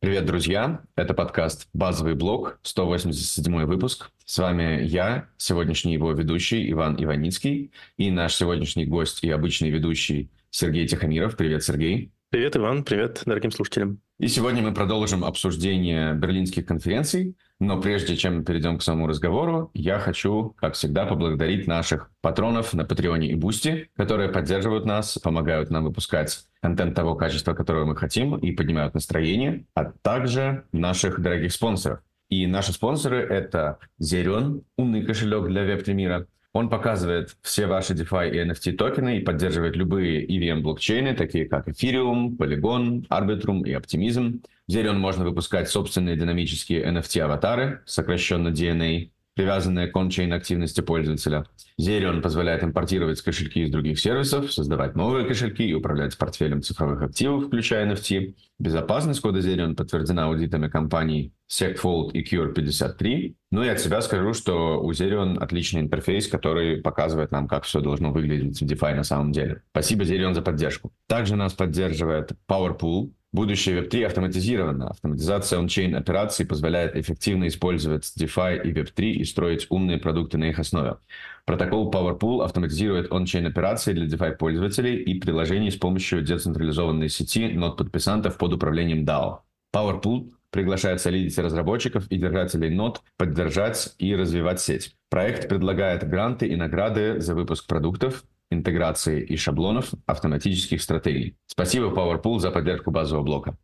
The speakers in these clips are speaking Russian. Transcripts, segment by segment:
Привет, друзья! Это подкаст «Базовый блок», 187 выпуск. С вами я, сегодняшний его ведущий Иван Иваницкий, и наш сегодняшний гость и обычный ведущий Сергей Тихомиров. Привет, Сергей! Привет, Иван! Привет, дорогим слушателям! И сегодня мы продолжим обсуждение берлинских конференций, но прежде чем мы перейдем к самому разговору, я хочу, как всегда, поблагодарить наших патронов на Патреоне и Бусти, которые поддерживают нас, помогают нам выпускать контент того качества, которого мы хотим, и поднимают настроение, а также наших дорогих спонсоров. И наши спонсоры — это Зерен, умный кошелек для веб-тримира, он показывает все ваши DeFi и NFT токены и поддерживает любые EVM блокчейны, такие как Ethereum, Polygon, Arbitrum и Optimism. В Xerion можно выпускать собственные динамические NFT-аватары, сокращенно DNA, привязанные к ончейн активности пользователя. Zerion позволяет импортировать кошельки из других сервисов, создавать новые кошельки и управлять портфелем цифровых активов, включая NFT. Безопасность кода Zerion подтверждена аудитами компаний SecFold и Cure53. Ну и от себя скажу, что у Zerion отличный интерфейс, который показывает нам, как все должно выглядеть в DeFi на самом деле. Спасибо Zerion за поддержку. Также нас поддерживает PowerPool, Будущее Web3 автоматизировано. Автоматизация ончейн операций позволяет эффективно использовать DeFi и Web3 и строить умные продукты на их основе. Протокол PowerPool автоматизирует ончейн операции для DeFi пользователей и приложений с помощью децентрализованной сети нод подписантов под управлением DAO. PowerPool приглашает солидить разработчиков и держателей нот, поддержать и развивать сеть. Проект предлагает гранты и награды за выпуск продуктов, интеграции и шаблонов автоматических стратегий. Спасибо PowerPool за поддержку базового блока.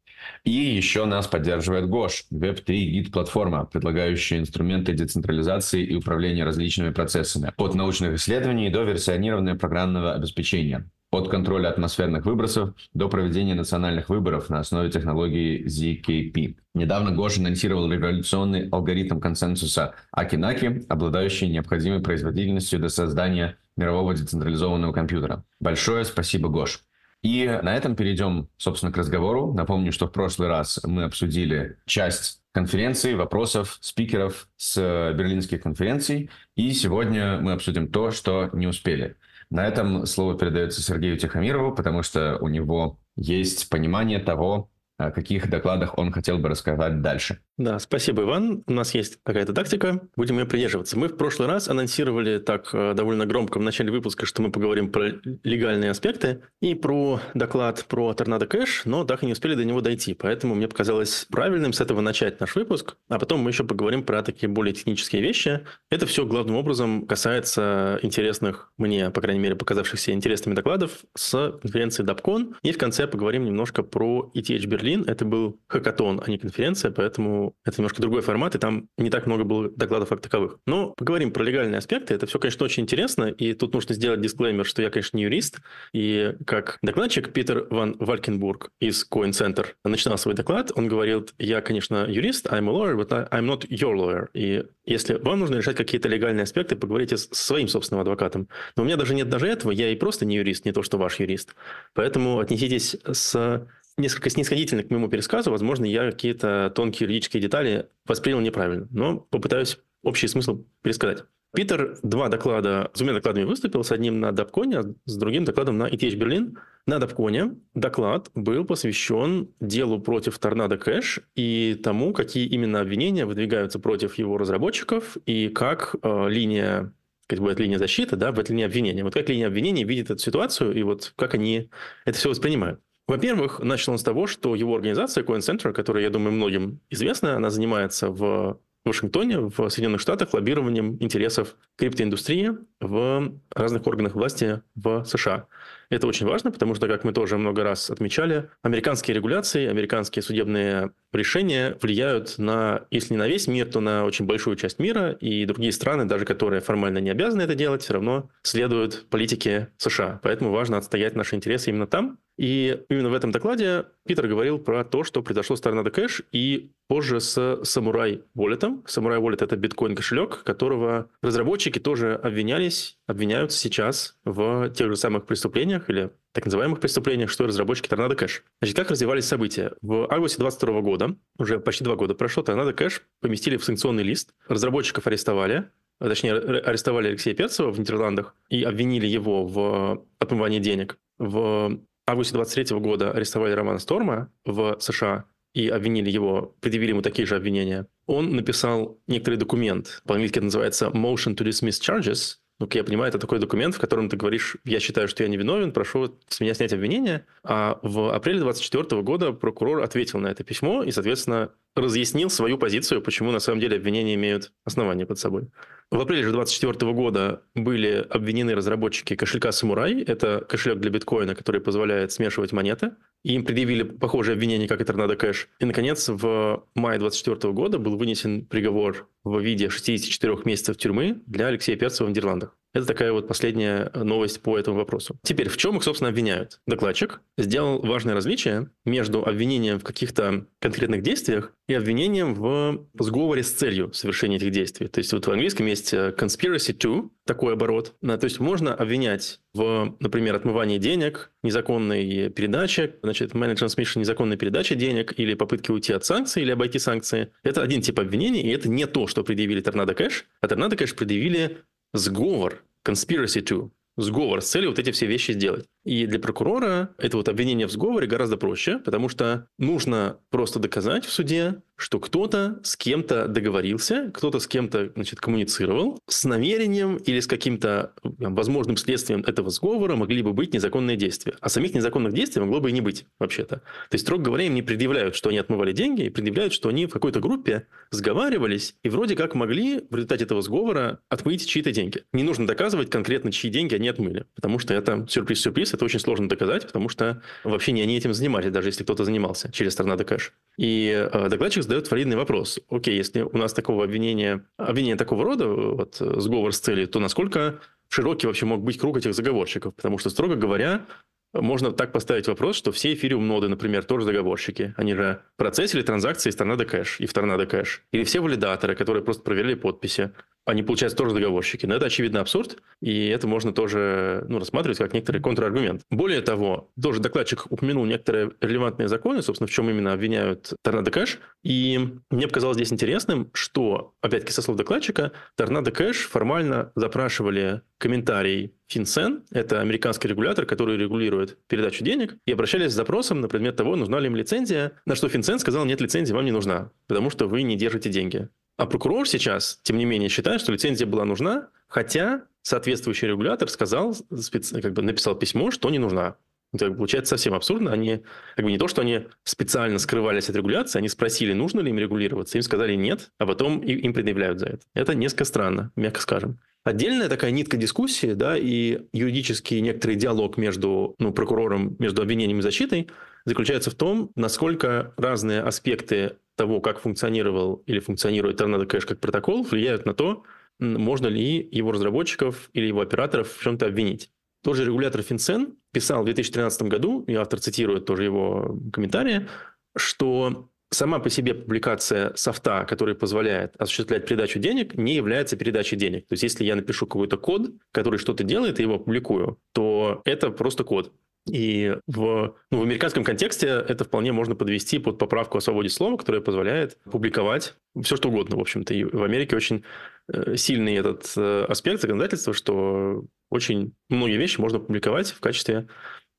И еще нас поддерживает Gosh, Web3 гид-платформа, предлагающая инструменты децентрализации и управления различными процессами, от научных исследований до версионирования программного обеспечения от контроля атмосферных выбросов до проведения национальных выборов на основе технологии ZKP. Недавно Гош анонсировал революционный алгоритм консенсуса Акинаки, обладающий необходимой производительностью для создания мирового децентрализованного компьютера. Большое спасибо, Гош. И на этом перейдем, собственно, к разговору. Напомню, что в прошлый раз мы обсудили часть конференции вопросов, спикеров с э, берлинских конференций. И сегодня мы обсудим то, что не успели. На этом слово передается Сергею Тихомирову, потому что у него есть понимание того, о каких докладах он хотел бы рассказать дальше. Да, спасибо, Иван. У нас есть какая-то тактика, будем ее придерживаться. Мы в прошлый раз анонсировали так э, довольно громко в начале выпуска, что мы поговорим про легальные аспекты и про доклад про Торнадо Кэш, но так и не успели до него дойти. Поэтому мне показалось правильным с этого начать наш выпуск, а потом мы еще поговорим про такие более технические вещи. Это все главным образом касается интересных, мне, по крайней мере, показавшихся интересными докладов с конференции DAPCON. И в конце поговорим немножко про ETH Берлин. Это был хакатон, а не конференция, поэтому это немножко другой формат, и там не так много было докладов как таковых. Но поговорим про легальные аспекты. Это все, конечно, очень интересно, и тут нужно сделать дисклеймер, что я, конечно, не юрист, и как докладчик Питер Ван Валькенбург из Coin Center начинал свой доклад, он говорил, я, конечно, юрист, I'm a lawyer, but I'm not your lawyer. И если вам нужно решать какие-то легальные аспекты, поговорите с своим собственным адвокатом. Но у меня даже нет даже этого, я и просто не юрист, не то, что ваш юрист. Поэтому отнеситесь с несколько снисходительно к моему пересказу. Возможно, я какие-то тонкие юридические детали воспринял неправильно, но попытаюсь общий смысл пересказать. Питер два доклада, с двумя докладами выступил, с одним на Дабконе, а с другим докладом на ETH Берлин. На Дабконе доклад был посвящен делу против Торнадо Кэш и тому, какие именно обвинения выдвигаются против его разработчиков и как э, линия как будет линия защиты, да, будет линия обвинения. Вот как линия обвинения видит эту ситуацию, и вот как они это все воспринимают. Во-первых, начал он с того, что его организация Coin Center, которая, я думаю, многим известна, она занимается в Вашингтоне, в Соединенных Штатах лоббированием интересов криптоиндустрии в разных органах власти в США. Это очень важно, потому что, как мы тоже много раз отмечали, американские регуляции, американские судебные решения влияют на, если не на весь мир, то на очень большую часть мира, и другие страны, даже которые формально не обязаны это делать, все равно следуют политике США. Поэтому важно отстоять наши интересы именно там. И именно в этом докладе Питер говорил про то, что произошло с Торнадо Кэш и позже с Самурай Wallet. Самурай Wallet — это биткоин-кошелек, которого разработчики тоже обвинялись обвинялись, обвиняются сейчас в тех же самых преступлениях или так называемых преступлениях, что и разработчики Торнадо Кэш. Значит, как развивались события? В августе 22 года, уже почти два года прошло, Торнадо Кэш поместили в санкционный лист, разработчиков арестовали, а точнее арестовали Алексея Перцева в Нидерландах и обвинили его в отмывании денег. В августе 23 года арестовали Романа Сторма в США и обвинили его, предъявили ему такие же обвинения. Он написал некоторый документ, по-английски это называется «Motion to dismiss charges», ну, как я понимаю, это такой документ, в котором ты говоришь, я считаю, что я невиновен, прошу с меня снять обвинение. А в апреле 24 года прокурор ответил на это письмо и, соответственно, разъяснил свою позицию, почему на самом деле обвинения имеют основания под собой. В апреле же 2024 года были обвинены разработчики кошелька Самурай. Это кошелек для биткоина, который позволяет смешивать монеты. И им предъявили похожие обвинения, как и Торнадо Кэш. И, наконец, в мае 2024 года был вынесен приговор в виде 64 месяцев тюрьмы для Алексея Перцева в Нидерландах. Это такая вот последняя новость по этому вопросу. Теперь, в чем их, собственно, обвиняют? Докладчик сделал важное различие между обвинением в каких-то конкретных действиях и обвинением в сговоре с целью совершения этих действий. То есть вот в английском есть э, conspiracy to, такой оборот. То есть можно обвинять в, например, отмывании денег, незаконной передаче, значит, менеджер transmission незаконной передачи денег или попытки уйти от санкций или обойти санкции. Это один тип обвинений, и это не то, что предъявили Торнадо Кэш, а Торнадо Кэш предъявили сговор, conspiracy to, сговор с целью вот эти все вещи сделать. И для прокурора это вот обвинение в сговоре гораздо проще, потому что нужно просто доказать в суде, что кто-то с кем-то договорился, кто-то с кем-то значит, коммуницировал с намерением или с каким-то э, возможным следствием этого сговора могли бы быть незаконные действия. А самих незаконных действий могло бы и не быть вообще-то. То есть, строго говоря, им не предъявляют, что они отмывали деньги, и предъявляют, что они в какой-то группе сговаривались и вроде как могли в результате этого сговора отмыть чьи-то деньги. Не нужно доказывать конкретно, чьи деньги они отмыли, потому что это сюрприз-сюрприз, это очень сложно доказать, потому что вообще не они этим занимались, даже если кто-то занимался через торнадо кэш. И э, докладчик задает валидный вопрос. Окей, если у нас такого обвинения, обвинение такого рода, э, вот, э, сговор с целью, то насколько широкий вообще мог быть круг этих заговорщиков? Потому что, строго говоря, можно так поставить вопрос, что все эфириум ноды, например, тоже заговорщики. Они же процессили транзакции из Торнадо Кэш и в Торнадо Кэш. Или все валидаторы, которые просто проверили подписи они, получается, тоже договорщики, Но это, очевидно, абсурд, и это можно тоже ну, рассматривать как некоторый контраргумент. Более того, тоже докладчик упомянул некоторые релевантные законы, собственно, в чем именно обвиняют Торнадо Кэш. И мне показалось здесь интересным, что, опять-таки, со слов докладчика, Торнадо Кэш формально запрашивали комментарий FinCEN, это американский регулятор, который регулирует передачу денег, и обращались с запросом на предмет того, нужна ли им лицензия, на что FinCEN сказал, нет, лицензии вам не нужна, потому что вы не держите деньги. А прокурор сейчас, тем не менее, считает, что лицензия была нужна, хотя соответствующий регулятор сказал, как бы написал письмо, что не нужна. Это ну, получается совсем абсурдно. Они как бы не то, что они специально скрывались от регуляции, они спросили, нужно ли им регулироваться, им сказали нет, а потом им предъявляют за это. Это несколько странно, мягко скажем. Отдельная такая нитка дискуссии, да, и юридический некоторый диалог между ну, прокурором, между обвинением и защитой – заключается в том, насколько разные аспекты того, как функционировал или функционирует Tornado Cache как протокол, влияют на то, можно ли его разработчиков или его операторов в чем-то обвинить. Тот же регулятор FinCEN писал в 2013 году, и автор цитирует тоже его комментарии, что сама по себе публикация софта, который позволяет осуществлять передачу денег, не является передачей денег. То есть, если я напишу какой-то код, который что-то делает, и его публикую, то это просто код. И в, ну, в американском контексте это вполне можно подвести под поправку о свободе слова, которая позволяет публиковать все, что угодно, в общем-то. И в Америке очень э, сильный этот э, аспект законодательства, что очень многие вещи можно публиковать в качестве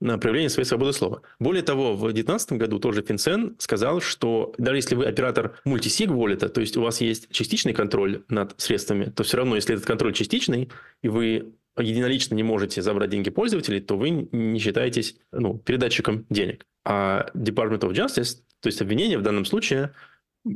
э, проявления своей свободы слова. Более того, в 2019 году тоже Финсен сказал, что даже если вы оператор мультисиг волета, то есть у вас есть частичный контроль над средствами, то все равно, если этот контроль частичный, и вы единолично не можете забрать деньги пользователей, то вы не считаетесь ну, передатчиком денег. А Department of Justice, то есть обвинение в данном случае,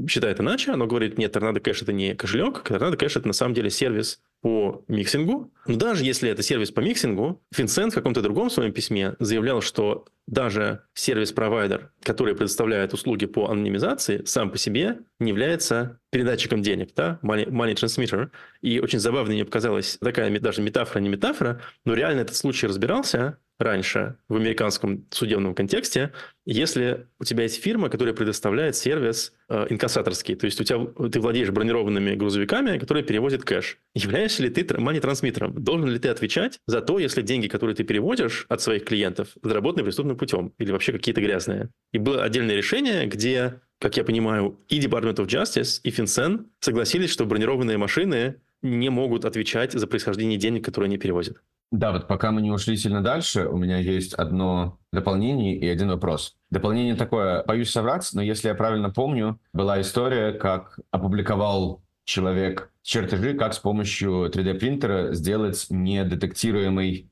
считает иначе, оно говорит, нет, Торнадо Кэш это не кошелек, Торнадо Кэш это на самом деле сервис по миксингу. Но даже если это сервис по миксингу, Финсент в каком-то другом своем письме заявлял, что даже сервис-провайдер, который предоставляет услуги по анонимизации, сам по себе не является передатчиком денег, да, money, money transmitter. И очень забавно мне показалась такая даже метафора, не метафора, но реально этот случай разбирался раньше в американском судебном контексте, если у тебя есть фирма, которая предоставляет сервис э, инкассаторский, то есть у тебя ты владеешь бронированными грузовиками, которые перевозят кэш. Являешься являешься ли ты мани-трансмиттером? Должен ли ты отвечать за то, если деньги, которые ты переводишь от своих клиентов, заработаны преступным путем или вообще какие-то грязные? И было отдельное решение, где, как я понимаю, и Department of Justice, и FinCEN согласились, что бронированные машины не могут отвечать за происхождение денег, которые они перевозят. Да, вот пока мы не ушли сильно дальше, у меня есть одно дополнение и один вопрос. Дополнение такое, боюсь соврать, но если я правильно помню, была история, как опубликовал человек чертежи, как с помощью 3D-принтера сделать недетектируемый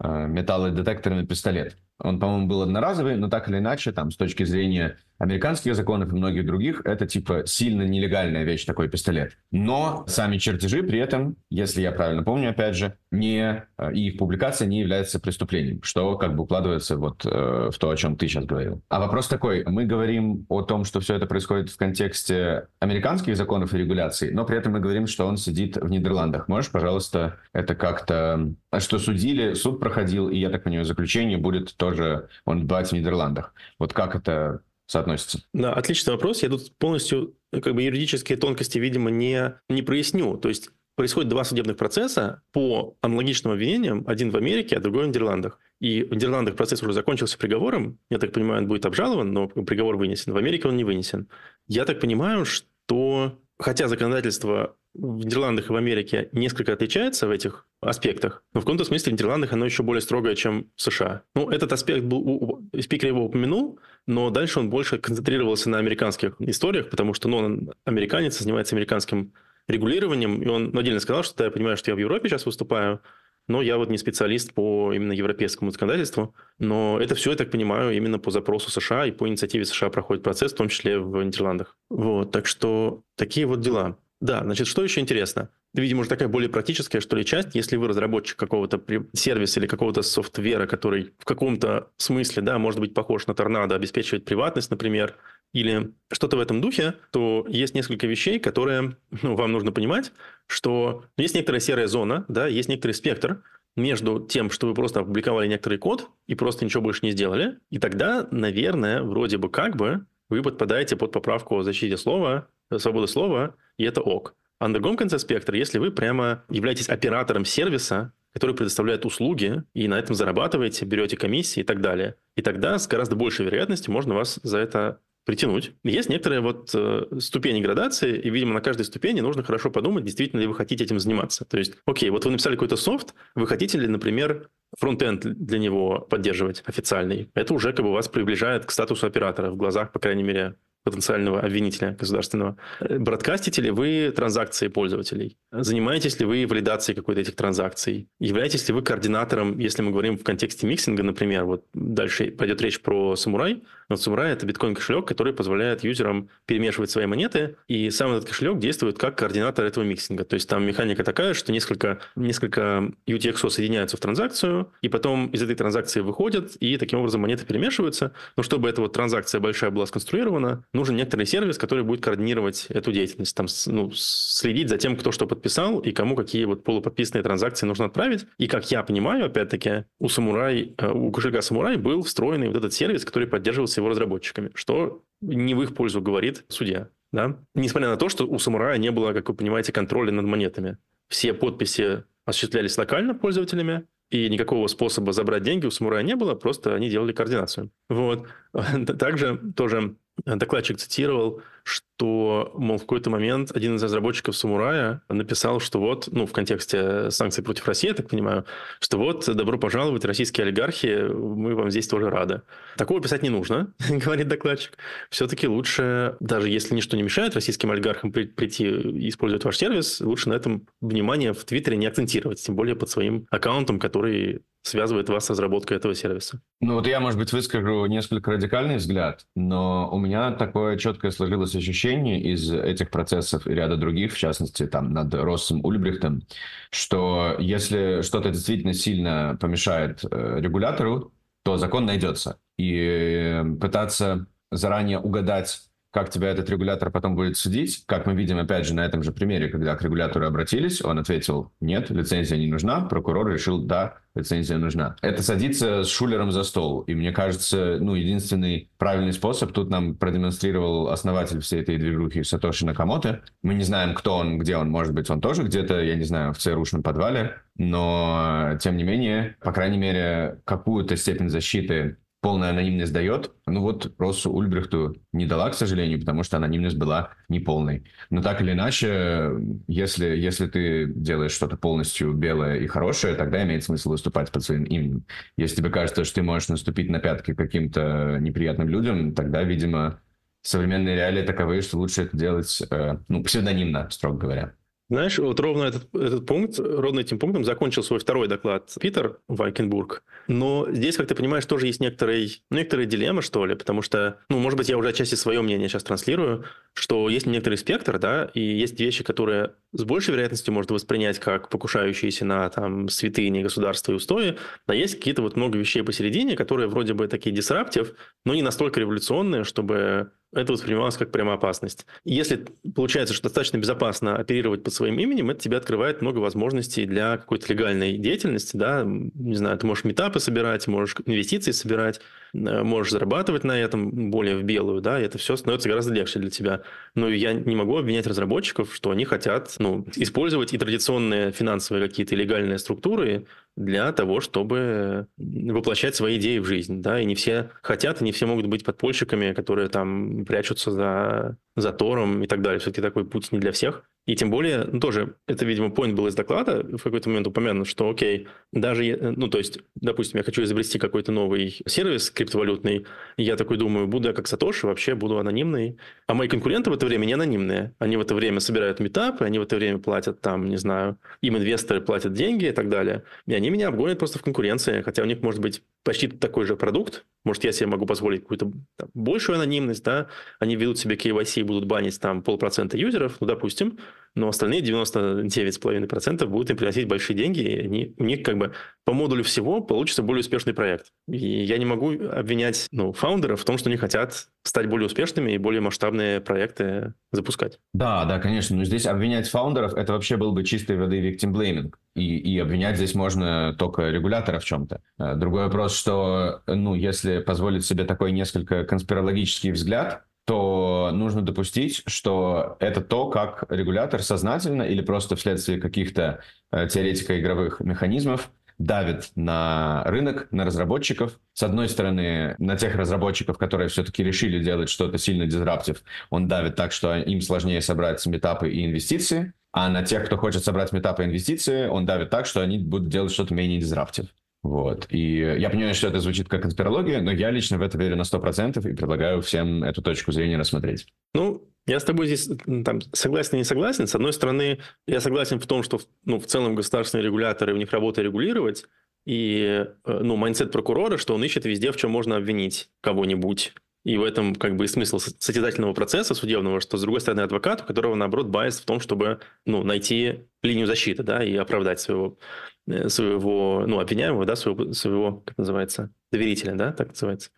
э, металлодетекторный пистолет. Он, по-моему, был одноразовый, но так или иначе, там, с точки зрения американских законов и многих других, это типа сильно нелегальная вещь, такой пистолет. Но сами чертежи при этом, если я правильно помню, опять же, не, и э, их публикация не является преступлением, что как бы укладывается вот э, в то, о чем ты сейчас говорил. А вопрос такой, мы говорим о том, что все это происходит в контексте американских законов и регуляций, но при этом мы говорим, что он сидит в Нидерландах. Можешь, пожалуйста, это как-то... А что судили, суд проходил, и, я так понимаю, заключение будет тоже он брать в Нидерландах. Вот как это соотносится? Да, отличный вопрос. Я тут полностью ну, как бы юридические тонкости, видимо, не, не проясню. То есть происходит два судебных процесса по аналогичным обвинениям, один в Америке, а другой в Нидерландах. И в Нидерландах процесс уже закончился приговором, я так понимаю, он будет обжалован, но приговор вынесен. В Америке он не вынесен. Я так понимаю, что хотя законодательство в Нидерландах и в Америке несколько отличается в этих аспектах, но в каком-то смысле в Нидерландах оно еще более строгое, чем в США. Ну, этот аспект был, спикер его упомянул, но дальше он больше концентрировался на американских историях, потому что ну, он американец, занимается американским регулированием, и он ну, отдельно сказал, что да, я понимаю, что я в Европе сейчас выступаю, но я вот не специалист по именно европейскому законодательству, но это все, я так понимаю, именно по запросу США и по инициативе США проходит процесс, в том числе в Нидерландах. Вот, так что такие вот дела. Да, значит, что еще интересно? Видимо, уже такая более практическая, что ли, часть, если вы разработчик какого-то сервиса или какого-то софтвера, который в каком-то смысле, да, может быть, похож на торнадо, обеспечивает приватность, например, или что-то в этом духе, то есть несколько вещей, которые ну, вам нужно понимать, что есть некоторая серая зона, да, есть некоторый спектр, между тем, что вы просто опубликовали некоторый код и просто ничего больше не сделали, и тогда, наверное, вроде бы как бы вы подпадаете под поправку о защите слова свободы слова, и это ок. А на другом конце спектра, если вы прямо являетесь оператором сервиса, который предоставляет услуги, и на этом зарабатываете, берете комиссии и так далее. И тогда с гораздо большей вероятностью можно вас за это притянуть. Есть некоторые вот э, ступени градации, и, видимо, на каждой ступени нужно хорошо подумать, действительно ли вы хотите этим заниматься. То есть, окей, вот вы написали какой-то софт, вы хотите ли, например, фронтенд для него поддерживать официальный? Это уже как бы вас приближает к статусу оператора в глазах, по крайней мере, потенциального обвинителя государственного, э, бродкастите ли вы транзакции пользователей? Занимаетесь ли вы валидацией какой-то этих транзакций? Являетесь ли вы координатором, если мы говорим в контексте миксинга, например, вот дальше пойдет речь про самурай, но самурай это биткоин-кошелек, который позволяет юзерам перемешивать свои монеты, и сам этот кошелек действует как координатор этого миксинга. То есть там механика такая, что несколько, несколько UTXO соединяются в транзакцию, и потом из этой транзакции выходят, и таким образом монеты перемешиваются. Но чтобы эта вот транзакция большая была сконструирована, нужен некоторый сервис, который будет координировать эту деятельность, там, ну, следить за тем, кто что подписал и кому какие вот полуподписанные транзакции нужно отправить. И, как я понимаю, опять-таки, у самурай, э, у кошелька самурай был встроенный вот этот сервис, который поддерживался его разработчиками, что не в их пользу говорит судья. Да? Несмотря на то, что у самурая не было, как вы понимаете, контроля над монетами. Все подписи осуществлялись локально пользователями, и никакого способа забрать деньги у самурая не было, просто они делали координацию. Вот. Также тоже докладчик цитировал, что то, мол, в какой-то момент один из разработчиков «Самурая» написал, что вот, ну, в контексте санкций против России, я так понимаю, что вот, добро пожаловать, российские олигархи, мы вам здесь тоже рады. Такого писать не нужно, говорит докладчик. Все-таки лучше, даже если ничто не мешает российским олигархам прийти и использовать ваш сервис, лучше на этом внимание в Твиттере не акцентировать, тем более под своим аккаунтом, который связывает вас с разработкой этого сервиса? Ну вот я, может быть, выскажу несколько радикальный взгляд, но у меня такое четкое сложилось ощущение, ощущение из этих процессов и ряда других, в частности, там над Россом Ульбрихтом, что если что-то действительно сильно помешает э, регулятору, то закон найдется. И э, пытаться заранее угадать как тебя этот регулятор потом будет судить. Как мы видим, опять же, на этом же примере, когда к регулятору обратились, он ответил «нет, лицензия не нужна», прокурор решил «да, лицензия нужна». Это садиться с Шулером за стол, и мне кажется, ну, единственный правильный способ, тут нам продемонстрировал основатель всей этой движухи Сатоши Накамото. Мы не знаем, кто он, где он, может быть, он тоже где-то, я не знаю, в ЦРУшном подвале, но, тем не менее, по крайней мере, какую-то степень защиты полная анонимность дает. Ну вот Россу Ульбрихту не дала, к сожалению, потому что анонимность была неполной. Но так или иначе, если, если ты делаешь что-то полностью белое и хорошее, тогда имеет смысл выступать под своим именем. Если тебе кажется, что ты можешь наступить на пятки каким-то неприятным людям, тогда, видимо, современные реалии таковы, что лучше это делать, э, ну, псевдонимно, строго говоря. Знаешь, вот ровно этот, этот пункт, ровно этим пунктом закончил свой второй доклад Питер Вайкенбург. Но здесь, как ты понимаешь, тоже есть некоторый некоторая дилемма, что ли, потому что, ну, может быть, я уже отчасти свое мнение сейчас транслирую, что есть некоторый спектр, да, и есть вещи, которые с большей вероятностью можно воспринять как покушающиеся на там святыни, государства и устои, но а есть какие-то вот много вещей посередине, которые вроде бы такие дисраптив, но не настолько революционные, чтобы это воспринималось как прямая опасность. если получается, что достаточно безопасно оперировать под своим именем, это тебе открывает много возможностей для какой-то легальной деятельности, да, не знаю, ты можешь метапы собирать, можешь инвестиции собирать, Э, можешь зарабатывать на этом более в белую, да, и это все становится гораздо легче для тебя. Но я не могу обвинять разработчиков, что они хотят ну, использовать и традиционные финансовые какие-то легальные структуры для того, чтобы воплощать свои идеи в жизнь, да, и не все хотят, и не все могут быть подпольщиками, которые там прячутся за, затором и так далее. Все-таки такой путь не для всех. И тем более, ну, тоже, это, видимо, point был из доклада, в какой-то момент упомянут, что, окей, даже, э, ну, то есть, допустим, я хочу изобрести какой-то новый сервис криптовалютный, я такой думаю, буду я как Сатоши, вообще буду анонимный. А мои конкуренты в это время не анонимные. Они в это время собирают метапы, они в это время платят там, не знаю, им инвесторы платят деньги и так далее. И они меня обгонят просто в конкуренции, хотя у них может быть почти такой же продукт, может, я себе могу позволить какую-то там, большую анонимность, да, они ведут себе KYC и будут банить там полпроцента юзеров, ну, допустим, но остальные 99,5% будут им приносить большие деньги, и они, у них как бы по модулю всего получится более успешный проект. И я не могу обвинять ну, фаундеров в том, что они хотят стать более успешными и более масштабные проекты запускать. Да, да, конечно, но здесь обвинять фаундеров, это вообще был бы чистой воды victim blaming. И, и обвинять здесь можно только регулятора в чем-то. Э, другой вопрос, что, ну, если позволить себе такой несколько конспирологический взгляд, то нужно допустить, что это то, как регулятор сознательно или просто вследствие каких-то э, теоретико-игровых механизмов давит на рынок, на разработчиков. С одной стороны, на тех разработчиков, которые все-таки решили делать что-то сильно дизраптив, он давит так, что им сложнее собрать метапы и инвестиции. А на тех, кто хочет собрать метапы инвестиции, он давит так, что они будут делать что-то менее дизраптив. Вот. И я понимаю, что это звучит как конспирология, но я лично в это верю на 100% и предлагаю всем эту точку зрения рассмотреть. Ну, я с тобой здесь там, согласен и не согласен. С одной стороны, я согласен в том, что ну, в целом государственные регуляторы, в них работа регулировать, и э, ну, майнсет прокурора, что он ищет везде, в чем можно обвинить кого-нибудь. И в этом как бы и смысл созидательного процесса судебного, что, с другой стороны, адвокат, у которого, наоборот, байс в том, чтобы ну, найти линию защиты да, и оправдать своего, э, своего ну, обвиняемого, да, своего, своего, как называется, доверителя, да, так называется.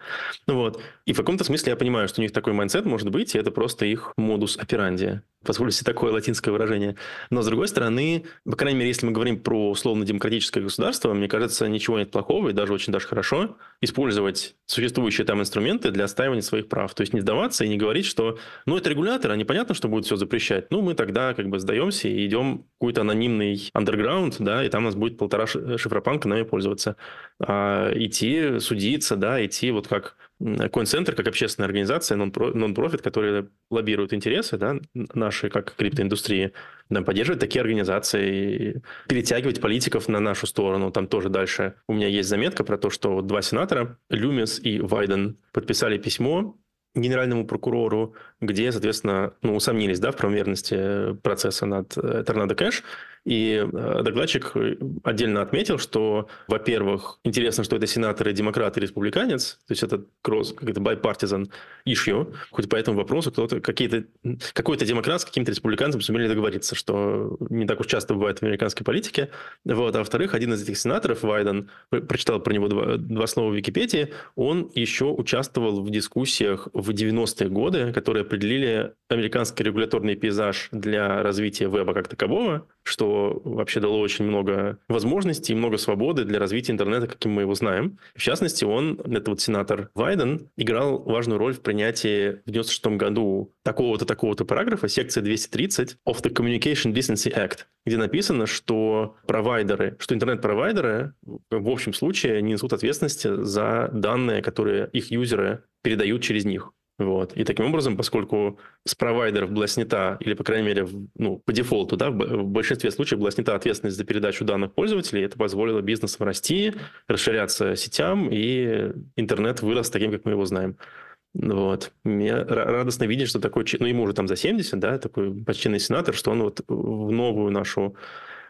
Ну вот. И в каком-то смысле я понимаю, что у них такой майндсет может быть, и это просто их модус операнди. Позволю себе такое латинское выражение. Но, с другой стороны, по крайней мере, если мы говорим про условно-демократическое государство, мне кажется, ничего нет плохого и даже очень даже хорошо использовать существующие там инструменты для отстаивания своих прав. То есть не сдаваться и не говорить, что ну это регулятор, а непонятно, что будет все запрещать. Ну мы тогда как бы сдаемся и идем в какой-то анонимный андерграунд, да, и там у нас будет полтора шифропанка нами пользоваться. А идти судиться, да, идти вот как Coin-центр, как общественная организация, нон-профит, которые лоббируют интересы да, наши, как криптоиндустрии, да, поддерживать такие организации, перетягивать политиков на нашу сторону. Там тоже дальше у меня есть заметка про то, что два сенатора, Люмис и Вайден, подписали письмо генеральному прокурору, где, соответственно, ну, усомнились да, в правомерности э, процесса над э, Торнадо Кэш. И э, докладчик отдельно отметил, что, во-первых, интересно, что это сенаторы, демократы, республиканец, то есть это кросс, как это bipartisan issue, хоть по этому вопросу кто-то, какие-то, какой-то демократ с каким-то республиканцем сумели договориться, что не так уж часто бывает в американской политике. Вот. А во-вторых, один из этих сенаторов, Вайден, прочитал про него два, два слова в Википедии, он еще участвовал в дискуссиях в 90-е годы, которые определили американский регуляторный пейзаж для развития веба как такового, что вообще дало очень много возможностей и много свободы для развития интернета, каким мы его знаем. В частности, он, это вот сенатор Вайден, играл важную роль в принятии в 96 году такого-то, такого-то параграфа, секции 230 of the Communication Decency Act, где написано, что провайдеры, что интернет-провайдеры в общем случае не несут ответственности за данные, которые их юзеры передают через них. Вот. И таким образом, поскольку с провайдеров была снята, или, по крайней мере, ну, по дефолту, да, в большинстве случаев была снята ответственность за передачу данных пользователей, это позволило бизнесам расти, расширяться сетям, и интернет вырос таким, как мы его знаем. Вот. Мне радостно видеть, что такой, ну, ему уже там за 70, да, такой почтенный сенатор, что он вот в новую нашу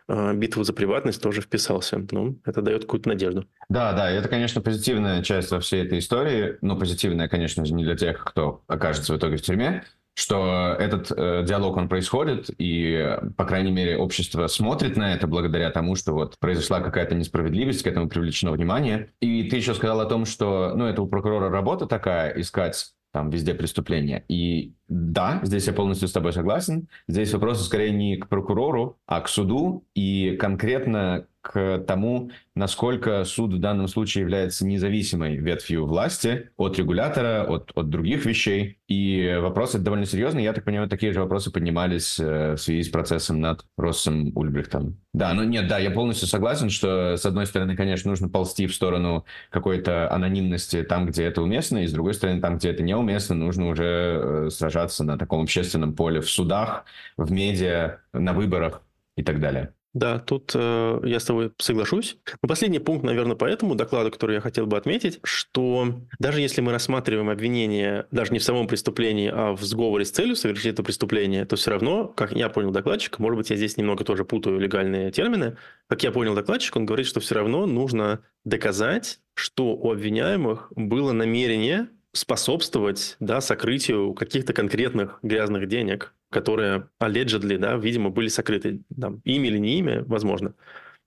а, битву за приватность тоже вписался. Ну, это дает какую-то надежду. Да, да, это, конечно, позитивная часть во всей этой истории, но ну, позитивная, конечно же, не для тех, кто окажется в итоге в тюрьме, что этот э, диалог, он происходит, и, по крайней мере, общество смотрит на это благодаря тому, что вот произошла какая-то несправедливость, к этому привлечено внимание. И ты еще сказал о том, что, ну, это у прокурора работа такая, искать там везде преступления. И да, здесь я полностью с тобой согласен. Здесь вопрос скорее не к прокурору, а к суду и конкретно к тому, насколько суд в данном случае является независимой ветвью власти от регулятора, от, от других вещей. И вопросы довольно серьезные. Я так понимаю, такие же вопросы поднимались э, в связи с процессом над Россом Ульбрихтом. Да, ну нет, да, я полностью согласен, что с одной стороны, конечно, нужно ползти в сторону какой-то анонимности там, где это уместно, и с другой стороны, там, где это неуместно, нужно уже э, сражаться на таком общественном поле в судах, в медиа, на выборах и так далее. Да, тут э, я с тобой соглашусь. последний пункт, наверное, по этому докладу, который я хотел бы отметить, что даже если мы рассматриваем обвинение даже не в самом преступлении, а в сговоре с целью совершить это преступление, то все равно, как я понял докладчик, может быть, я здесь немного тоже путаю легальные термины, как я понял докладчик, он говорит, что все равно нужно доказать, что у обвиняемых было намерение способствовать да, сокрытию каких-то конкретных грязных денег, которые allegedly, да, видимо, были сокрыты там, ими или не ими, возможно.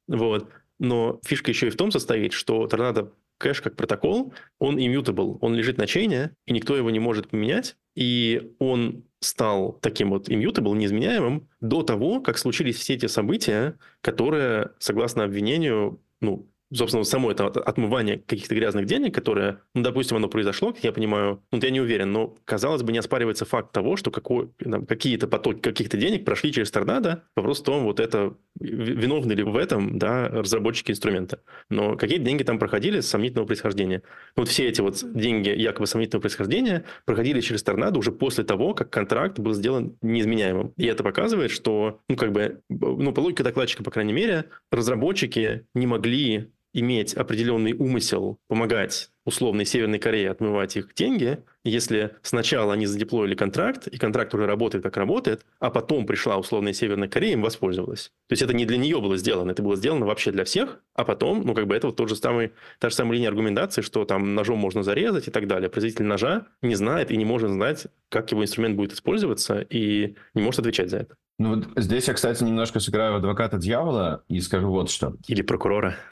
Вот. Но фишка еще и в том состоит, что торнадо кэш как протокол, он immutable, он лежит на чейне, и никто его не может поменять, и он стал таким вот immutable, неизменяемым, до того, как случились все эти события, которые, согласно обвинению, ну, собственно, само это отмывание каких-то грязных денег, которое, ну, допустим, оно произошло, как я понимаю, ну, я не уверен, но, казалось бы, не оспаривается факт того, что какие-то потоки каких-то денег прошли через торнадо. Вопрос в том, вот это, виновны ли в этом, да, разработчики инструмента. Но какие деньги там проходили с сомнительного происхождения? Вот все эти вот деньги якобы сомнительного происхождения проходили через торнадо уже после того, как контракт был сделан неизменяемым. И это показывает, что, ну, как бы, ну, по логике докладчика, по крайней мере, разработчики не могли иметь определенный умысел помогать условной Северной Корее отмывать их деньги, если сначала они задеплоили контракт, и контракт уже работает, как работает, а потом пришла условная Северная Корея и им воспользовалась. То есть это не для нее было сделано, это было сделано вообще для всех, а потом, ну, как бы это вот тот же самый, та же самая линия аргументации, что там ножом можно зарезать и так далее. Производитель ножа не знает и не может знать, как его инструмент будет использоваться, и не может отвечать за это. Ну, вот здесь я, кстати, немножко сыграю адвоката дьявола и скажу вот что. Или прокурора.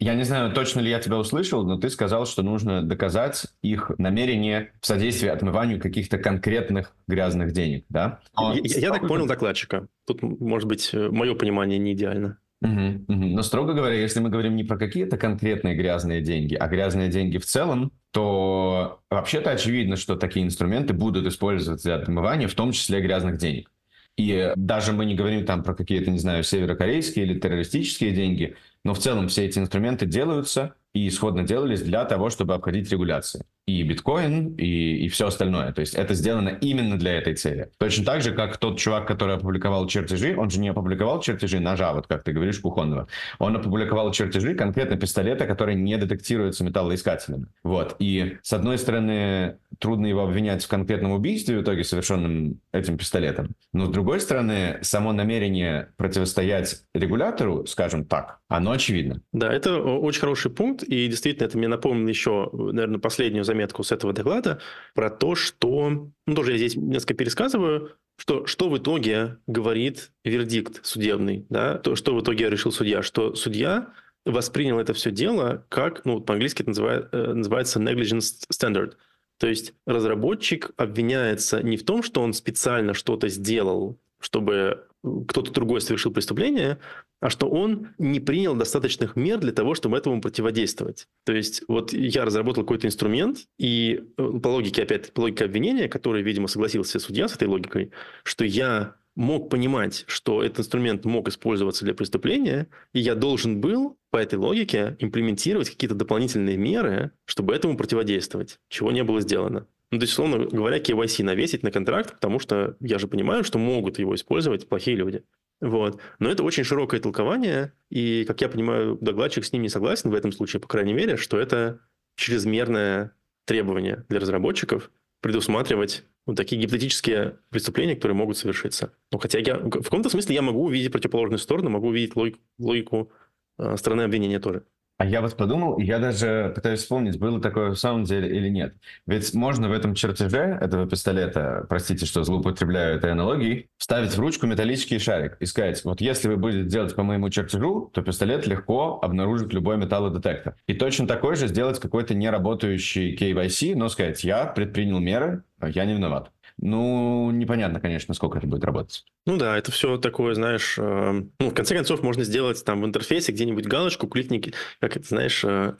Я не знаю, точно ли я тебя услышал, но ты сказал, что нужно доказать их намерение в содействии отмыванию каких-то конкретных грязных денег, да? Но... А, я, я так понял докладчика. Тут, может быть, э, мое понимание не идеально. Угу, угу. Но строго говоря, если мы говорим не про какие-то конкретные грязные деньги, а грязные деньги в целом, то вообще-то очевидно, что такие инструменты будут использоваться для отмывания, в том числе грязных денег. И даже мы не говорим там про какие-то, не знаю, северокорейские или террористические деньги, но в целом все эти инструменты делаются и исходно делались для того, чтобы обходить регуляции и биткоин, и, и все остальное. То есть это сделано именно для этой цели. Точно так же, как тот чувак, который опубликовал чертежи, он же не опубликовал чертежи ножа, вот как ты говоришь, кухонного. Он опубликовал чертежи конкретно пистолета, который не детектируется металлоискателями. Вот. И, с одной стороны, трудно его обвинять в конкретном убийстве, в итоге совершенном этим пистолетом. Но, с другой стороны, само намерение противостоять регулятору, скажем так, оно очевидно. Да, это э, очень хороший пункт, и действительно это мне напомнило еще, э, наверное, последнюю заметку заметку с этого доклада про то, что, ну тоже я здесь несколько пересказываю, что, что в итоге говорит вердикт судебный, да, то, что в итоге решил судья, что судья воспринял это все дело как, ну, по-английски это называет, э, называется negligence standard. То есть разработчик обвиняется не в том, что он специально что-то сделал, чтобы кто-то другой совершил преступление, а что он не принял достаточных мер для того, чтобы этому противодействовать. То есть вот я разработал какой-то инструмент, и э, по логике, опять, по логике обвинения, который, видимо, согласился судья с этой логикой, что я мог понимать, что этот инструмент мог использоваться для преступления, и я должен был по этой логике имплементировать какие-то дополнительные меры, чтобы этому противодействовать, чего не было сделано. Ну, то есть, словно говоря, KYC навесить на контракт, потому что я же понимаю, что могут его использовать плохие люди. Вот. Но это очень широкое толкование, и, как я понимаю, докладчик с ним не согласен в этом случае, по крайней мере, что это чрезмерное требование для разработчиков предусматривать вот такие гипотетические преступления, которые могут совершиться. Ну, хотя я в каком-то смысле я могу увидеть противоположную сторону, могу увидеть логику, логику а, стороны обвинения тоже. А я вот подумал, я даже пытаюсь вспомнить, было такое в самом деле или нет. Ведь можно в этом чертеже этого пистолета, простите, что злоупотребляю этой аналогией, вставить в ручку металлический шарик и сказать, вот если вы будете делать по моему чертежу, то пистолет легко обнаружит любой металлодетектор. И точно такой же сделать какой-то неработающий KYC, но сказать, я предпринял меры, я не виноват. Ну, непонятно, конечно, сколько это будет работать. Ну да, это все такое, знаешь, э, ну, в конце концов, можно сделать там в интерфейсе где-нибудь галочку, кликни, как это, знаешь, э,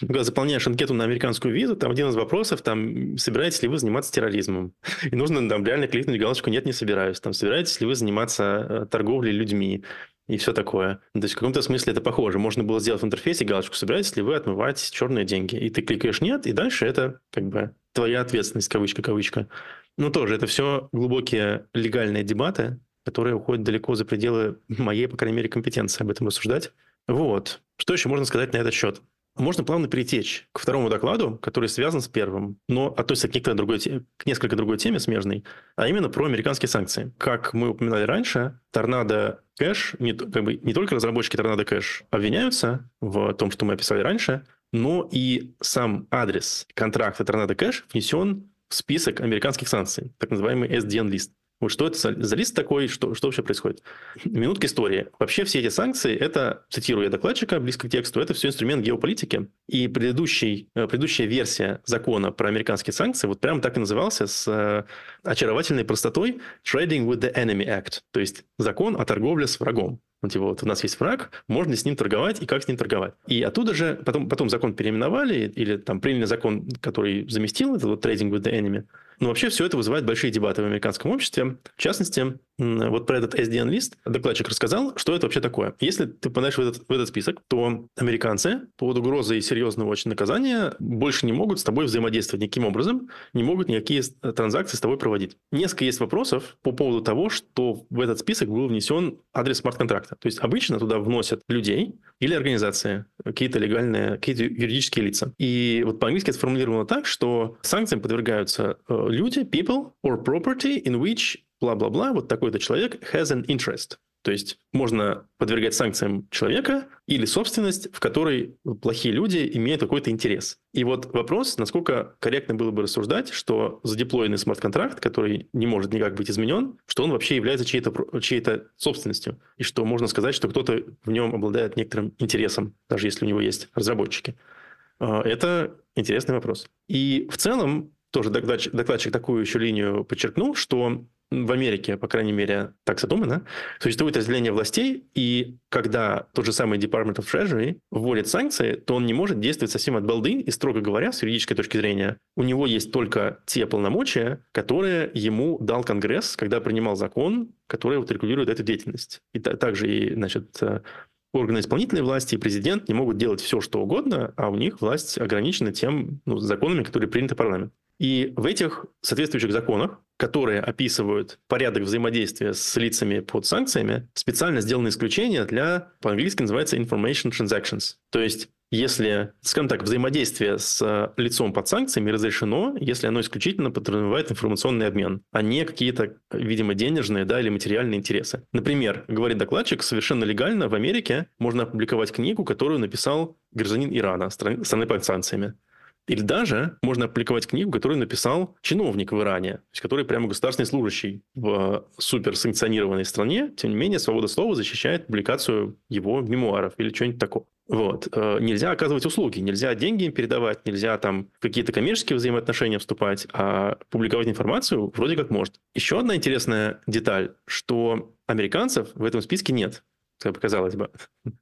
заполняешь анкету на американскую визу, там один из вопросов, там, собираетесь ли вы заниматься терроризмом? И нужно там реально кликнуть галочку «нет, не собираюсь». Там, собираетесь ли вы заниматься э, торговлей людьми? и все такое. То есть в каком-то смысле это похоже. Можно было сделать в интерфейсе галочку «Собираетесь ли вы отмывать черные деньги?» И ты кликаешь «Нет», и дальше это как бы твоя ответственность, кавычка-кавычка. Ну тоже это все глубокие легальные дебаты, которые уходят далеко за пределы моей, по крайней мере, компетенции об этом рассуждать. Вот. Что еще можно сказать на этот счет? Можно плавно перетечь к второму докладу, который связан с первым, но относится к, некоторой другой, к несколько другой теме смежной, а именно про американские санкции. Как мы упоминали раньше, торнадо кэш, не, как бы, не только разработчики торнадо кэш обвиняются в том, что мы описали раньше, но и сам адрес контракта торнадо кэш внесен в список американских санкций, так называемый SDN-лист. Вот что это за лист такой, что, что вообще происходит? Минутка истории. Вообще все эти санкции, это, цитирую я докладчика, близко к тексту, это все инструмент геополитики. И предыдущий, э, предыдущая версия закона про американские санкции вот прямо так и назывался с э, очаровательной простотой Trading with the Enemy Act, то есть закон о торговле с врагом. Ну, типа, вот у нас есть враг, можно с ним торговать и как с ним торговать. И оттуда же потом, потом закон переименовали или там приняли закон, который заместил этот вот трейдинг with the enemy. Но ну, вообще все это вызывает большие дебаты в американском обществе. В частности, вот про этот SDN-лист докладчик рассказал, что это вообще такое. Если ты попадаешь в этот, в этот список, то американцы под угрозой серьезного очень наказания больше не могут с тобой взаимодействовать никаким образом, не могут никакие э, транзакции с тобой проводить. Несколько есть вопросов по поводу того, что в этот список был внесен адрес смарт-контракта. То есть обычно туда вносят людей или организации, какие-то легальные, какие-то юридические лица. И вот по-английски это сформулировано так, что санкциям подвергаются э, люди, people or property in which бла-бла-бла, вот такой-то человек has an interest. То есть можно подвергать санкциям человека или собственность, в которой плохие люди имеют какой-то интерес. И вот вопрос, насколько корректно было бы рассуждать, что задеплоенный смарт-контракт, который не может никак быть изменен, что он вообще является чьей-то чьей собственностью, и что можно сказать, что кто-то в нем обладает некоторым интересом, даже если у него есть разработчики. А, это интересный вопрос. И в целом тоже докладчик, докладчик такую еще линию подчеркнул, что в Америке, по крайней мере, так задумано, существует разделение властей, и когда тот же самый Department of Treasury вводит санкции, то он не может действовать совсем от балды, и, строго говоря, с юридической точки зрения, у него есть только те полномочия, которые ему дал Конгресс, когда принимал закон, который вот регулирует эту деятельность. И также и, значит, органы исполнительной власти и президент не могут делать все, что угодно, а у них власть ограничена тем ну, законами, которые приняты парламентом. И в этих соответствующих законах которые описывают порядок взаимодействия с лицами под санкциями, специально сделаны исключения для, по-английски называется information transactions. То есть если, скажем так, взаимодействие с э, лицом под санкциями разрешено, если оно исключительно подразумевает информационный обмен, а не какие-то, видимо, денежные да, или материальные интересы. Например, говорит докладчик, совершенно легально в Америке можно опубликовать книгу, которую написал гражданин Ирана, страны под санкциями. Или даже можно опубликовать книгу, которую написал чиновник в Иране, то есть который прямо государственный служащий в э, суперсанкционированной стране. Тем не менее, свобода слова защищает публикацию его мемуаров или чего-нибудь такого. Вот. Э, нельзя оказывать услуги, нельзя деньги им передавать, нельзя там какие-то коммерческие взаимоотношения вступать, а публиковать информацию вроде как может. Еще одна интересная деталь, что американцев в этом списке нет как бы казалось бы.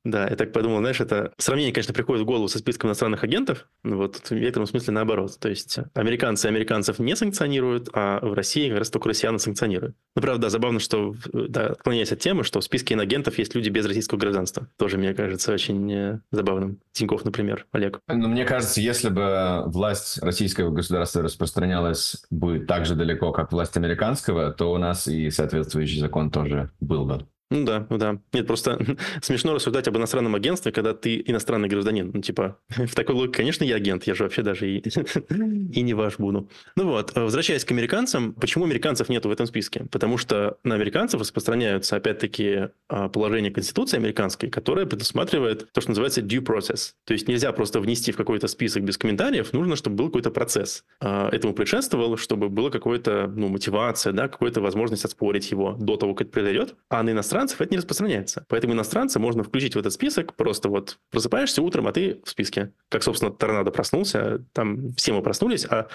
да, я так подумал, знаешь, это сравнение, конечно, приходит в голову со списком иностранных агентов, но вот в некотором смысле наоборот. То есть американцы американцев не санкционируют, а в России как раз только россиян санкционируют. Ну, правда, забавно, что, да, отклоняясь от темы, что в списке инагентов есть люди без российского гражданства. Тоже, мне кажется, очень э, забавным. Тиньков, например, Олег. Ну, мне кажется, если бы власть российского государства распространялась бы так же далеко, как власть американского, то у нас и соответствующий закон тоже был бы. Ну да, да. Нет, просто смешно рассуждать об иностранном агентстве, когда ты иностранный гражданин. Ну, типа, в такой логике, конечно, я агент, я же вообще даже и, и не ваш буду. Ну вот, возвращаясь к американцам, почему американцев нет в этом списке? Потому что на американцев распространяются, опять-таки, а, положение Конституции американской, которое предусматривает то, что называется due process. То есть нельзя просто внести в какой-то список без комментариев, нужно, чтобы был какой-то процесс. А, этому предшествовал, чтобы была какая-то ну, мотивация, да, какая-то возможность отспорить его до того, как это произойдет. А на иностранном иностранцев это не распространяется. Поэтому иностранца можно включить в этот список, просто вот просыпаешься утром, а ты в списке. Как, собственно, Торнадо проснулся, там все мы проснулись, а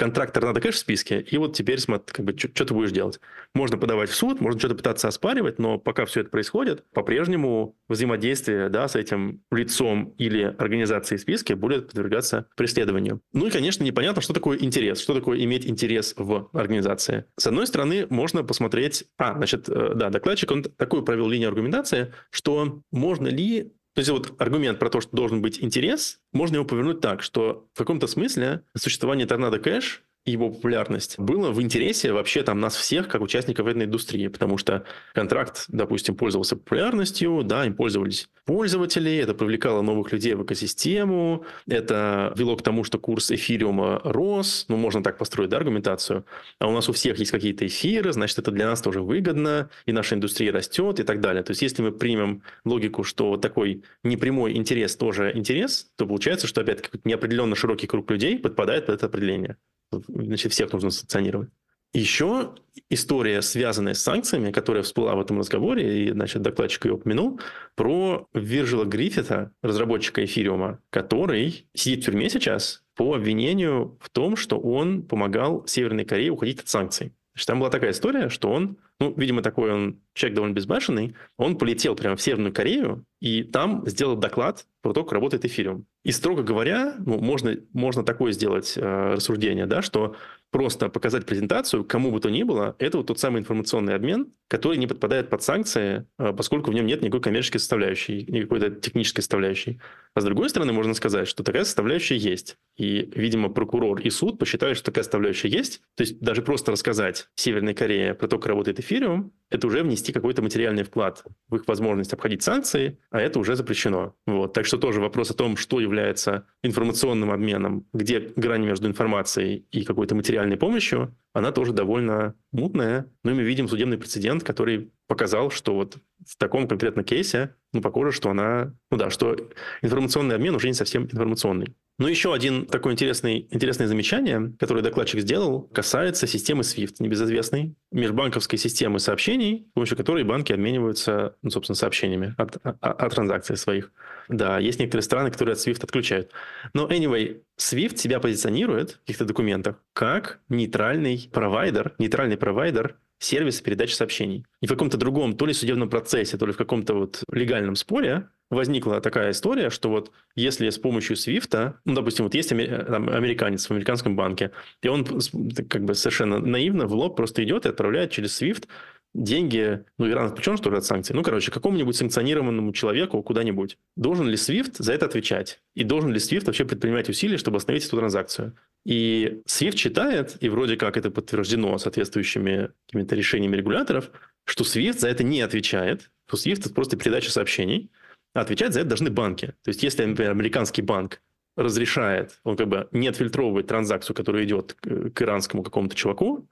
контрактор надо кэш в списке, и вот теперь как бы, что ты будешь делать. Можно подавать в суд, можно что-то пытаться оспаривать, но пока все это происходит, по-прежнему взаимодействие да, с этим лицом или организацией в списке будет подвергаться преследованию. Ну и, конечно, непонятно, что такое интерес, что такое иметь интерес в организации. С одной стороны, можно посмотреть... А, значит, э, да, докладчик, он такую провел линию аргументации, что можно ли то есть вот аргумент про то, что должен быть интерес, можно его повернуть так, что в каком-то смысле существование торнадо кэш его популярность, было в интересе вообще там нас всех, как участников этой индустрии, потому что контракт, допустим, пользовался популярностью, да, им пользовались пользователи, это привлекало новых людей в экосистему, это вело к тому, что курс эфириума рос, ну, можно так построить, да, аргументацию, а у нас у всех есть какие-то эфиры, значит, это для нас тоже выгодно, и наша индустрия растет и так далее. То есть, если мы примем логику, что такой непрямой интерес тоже интерес, то получается, что, опять-таки, неопределенно широкий круг людей подпадает под это определение значит, всех нужно санкционировать. Еще история, связанная с санкциями, которая всплыла в этом разговоре, и, значит, докладчик ее упомянул, про Виржила Гриффита, разработчика эфириума, который сидит в тюрьме сейчас по обвинению в том, что он помогал Северной Корее уходить от санкций. Значит, там была такая история, что он, ну, видимо, такой он человек довольно безбашенный, он полетел прямо в Северную Корею и там сделал доклад про то, как работает эфириум. И, строго говоря, ну, можно, можно такое сделать э, рассуждение, да, что просто показать презентацию кому бы то ни было, это вот тот самый информационный обмен, который не подпадает под санкции, а, поскольку в нем нет никакой коммерческой составляющей, никакой технической составляющей. А с другой стороны, можно сказать, что такая составляющая есть. И, видимо, прокурор и суд посчитали, что такая составляющая есть. То есть даже просто рассказать Северной Корее про то, как работает эфириум, это уже внести какой-то материальный вклад в их возможность обходить санкции, а это уже запрещено. Вот. Так что тоже вопрос о том, что является информационным обменом, где грань между информацией и какой-то материальной реальной помощью, она тоже довольно мутная. Но ну, мы видим судебный прецедент, который показал, что вот в таком конкретно кейсе ну, похоже, что она... Ну да, что информационный обмен уже не совсем информационный. Но еще один такое интересный, интересное замечание, которое докладчик сделал, касается системы SWIFT, небезызвестной, межбанковской системы сообщений, с помощью которой банки обмениваются, ну, собственно, сообщениями от, о, а, а, о транзакциях своих. Да, есть некоторые страны, которые от SWIFT отключают. Но anyway, SWIFT себя позиционирует в каких-то документах как нейтральный провайдер, нейтральный провайдер сервиса передачи сообщений. И в каком-то другом, то ли судебном процессе, то ли в каком-то вот легальном споре возникла такая история, что вот если с помощью Свифта, ну, допустим, вот есть там, американец в американском банке, и он как бы совершенно наивно в лоб просто идет и отправляет через Свифт деньги, ну, Иран отключен, что ли, от санкций? Ну, короче, какому-нибудь санкционированному человеку куда-нибудь. Должен ли SWIFT за это отвечать? И должен ли SWIFT вообще предпринимать усилия, чтобы остановить эту транзакцию? И SWIFT считает, и вроде как это подтверждено соответствующими какими-то решениями регуляторов, что SWIFT за это не отвечает, то SWIFT – это просто передача сообщений, а отвечать за это должны банки. То есть, если, например, американский банк разрешает, он как бы не отфильтровывает транзакцию, которая идет к иранскому какому-то чуваку,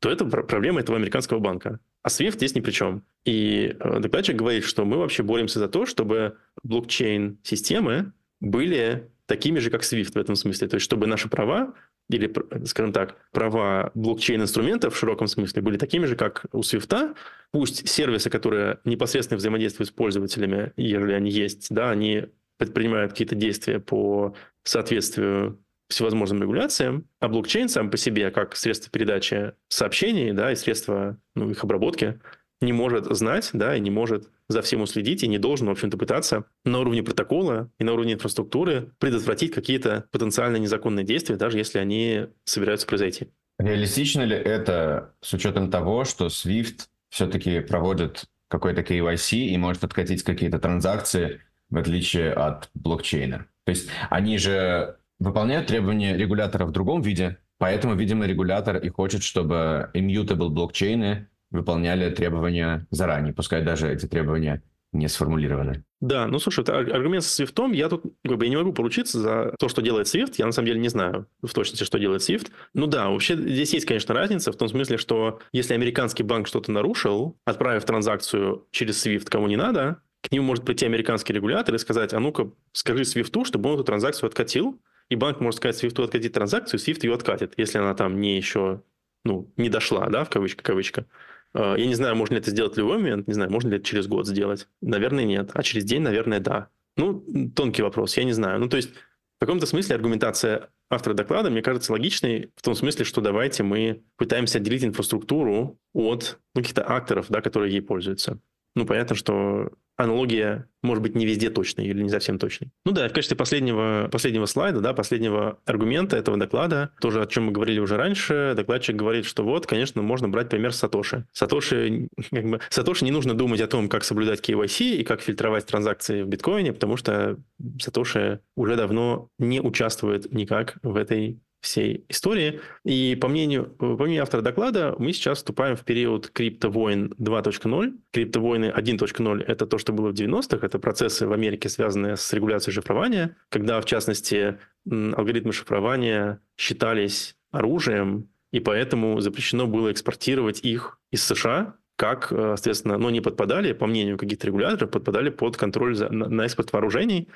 то это проблема этого американского банка а Swift здесь ни при чем. И э, докладчик говорит, что мы вообще боремся за то, чтобы блокчейн-системы были такими же, как Swift в этом смысле. То есть, чтобы наши права или, скажем так, права блокчейн-инструментов в широком смысле были такими же, как у Swift. Пусть сервисы, которые непосредственно взаимодействуют с пользователями, если они есть, да, они предпринимают какие-то действия по соответствию всевозможным регуляциям, а блокчейн сам по себе, как средство передачи сообщений, да, и средство ну, их обработки, не может знать, да, и не может за всем уследить, и не должен, в общем-то, пытаться на уровне протокола и на уровне инфраструктуры предотвратить какие-то потенциально незаконные действия, даже если они собираются произойти. Реалистично ли это с учетом того, что SWIFT все-таки проводит какой-то KYC и может откатить какие-то транзакции, в отличие от блокчейна? То есть они же выполняют требования регулятора в другом виде, поэтому, видимо, регулятор и хочет, чтобы immutable блокчейны выполняли требования заранее, пускай даже эти требования не сформулированы. Да, ну слушай, это аргумент со Свифтом, я тут как бы я не могу поручиться за то, что делает Свифт, я на самом деле не знаю в точности, что делает Свифт. Ну да, вообще здесь есть, конечно, разница в том смысле, что если американский банк что-то нарушил, отправив транзакцию через Свифт кому не надо, к ним может прийти американский регулятор и сказать, а ну-ка, скажи Свифту, чтобы он эту транзакцию откатил, и банк может сказать Свифту откатить транзакцию, Свифт ее откатит, если она там не еще, ну, не дошла, да, в кавычках, кавычка. Э, я не знаю, можно ли это сделать в любой момент, не знаю, можно ли это через год сделать. Наверное, нет. А через день, наверное, да. Ну, тонкий вопрос, я не знаю. Ну, то есть, в каком-то смысле аргументация автора доклада, мне кажется, логичной в том смысле, что давайте мы пытаемся отделить инфраструктуру от ну, каких-то акторов, да, которые ей пользуются. Ну, понятно, что аналогия может быть не везде точной или не совсем точной. Ну да, в качестве последнего, последнего слайда, да, последнего аргумента этого доклада, тоже о чем мы говорили уже раньше, докладчик говорит, что вот, конечно, можно брать пример Сатоши. Сатоши, как бы, Сатоши не нужно думать о том, как соблюдать KYC и как фильтровать транзакции в биткоине, потому что Сатоши уже давно не участвует никак в этой всей истории. И по мнению, э, по мнению автора доклада, мы сейчас вступаем в период криптовойн 2.0. Криптовойны 1.0 — это то, что было в 90-х, это процессы в Америке, связанные с регуляцией шифрования, когда, в частности, алгоритмы шифрования считались оружием, и поэтому запрещено было экспортировать их из США как, э, соответственно, но не подпадали, по мнению каких-то регуляторов, подпадали под контроль за, на, на экспорт вооружений.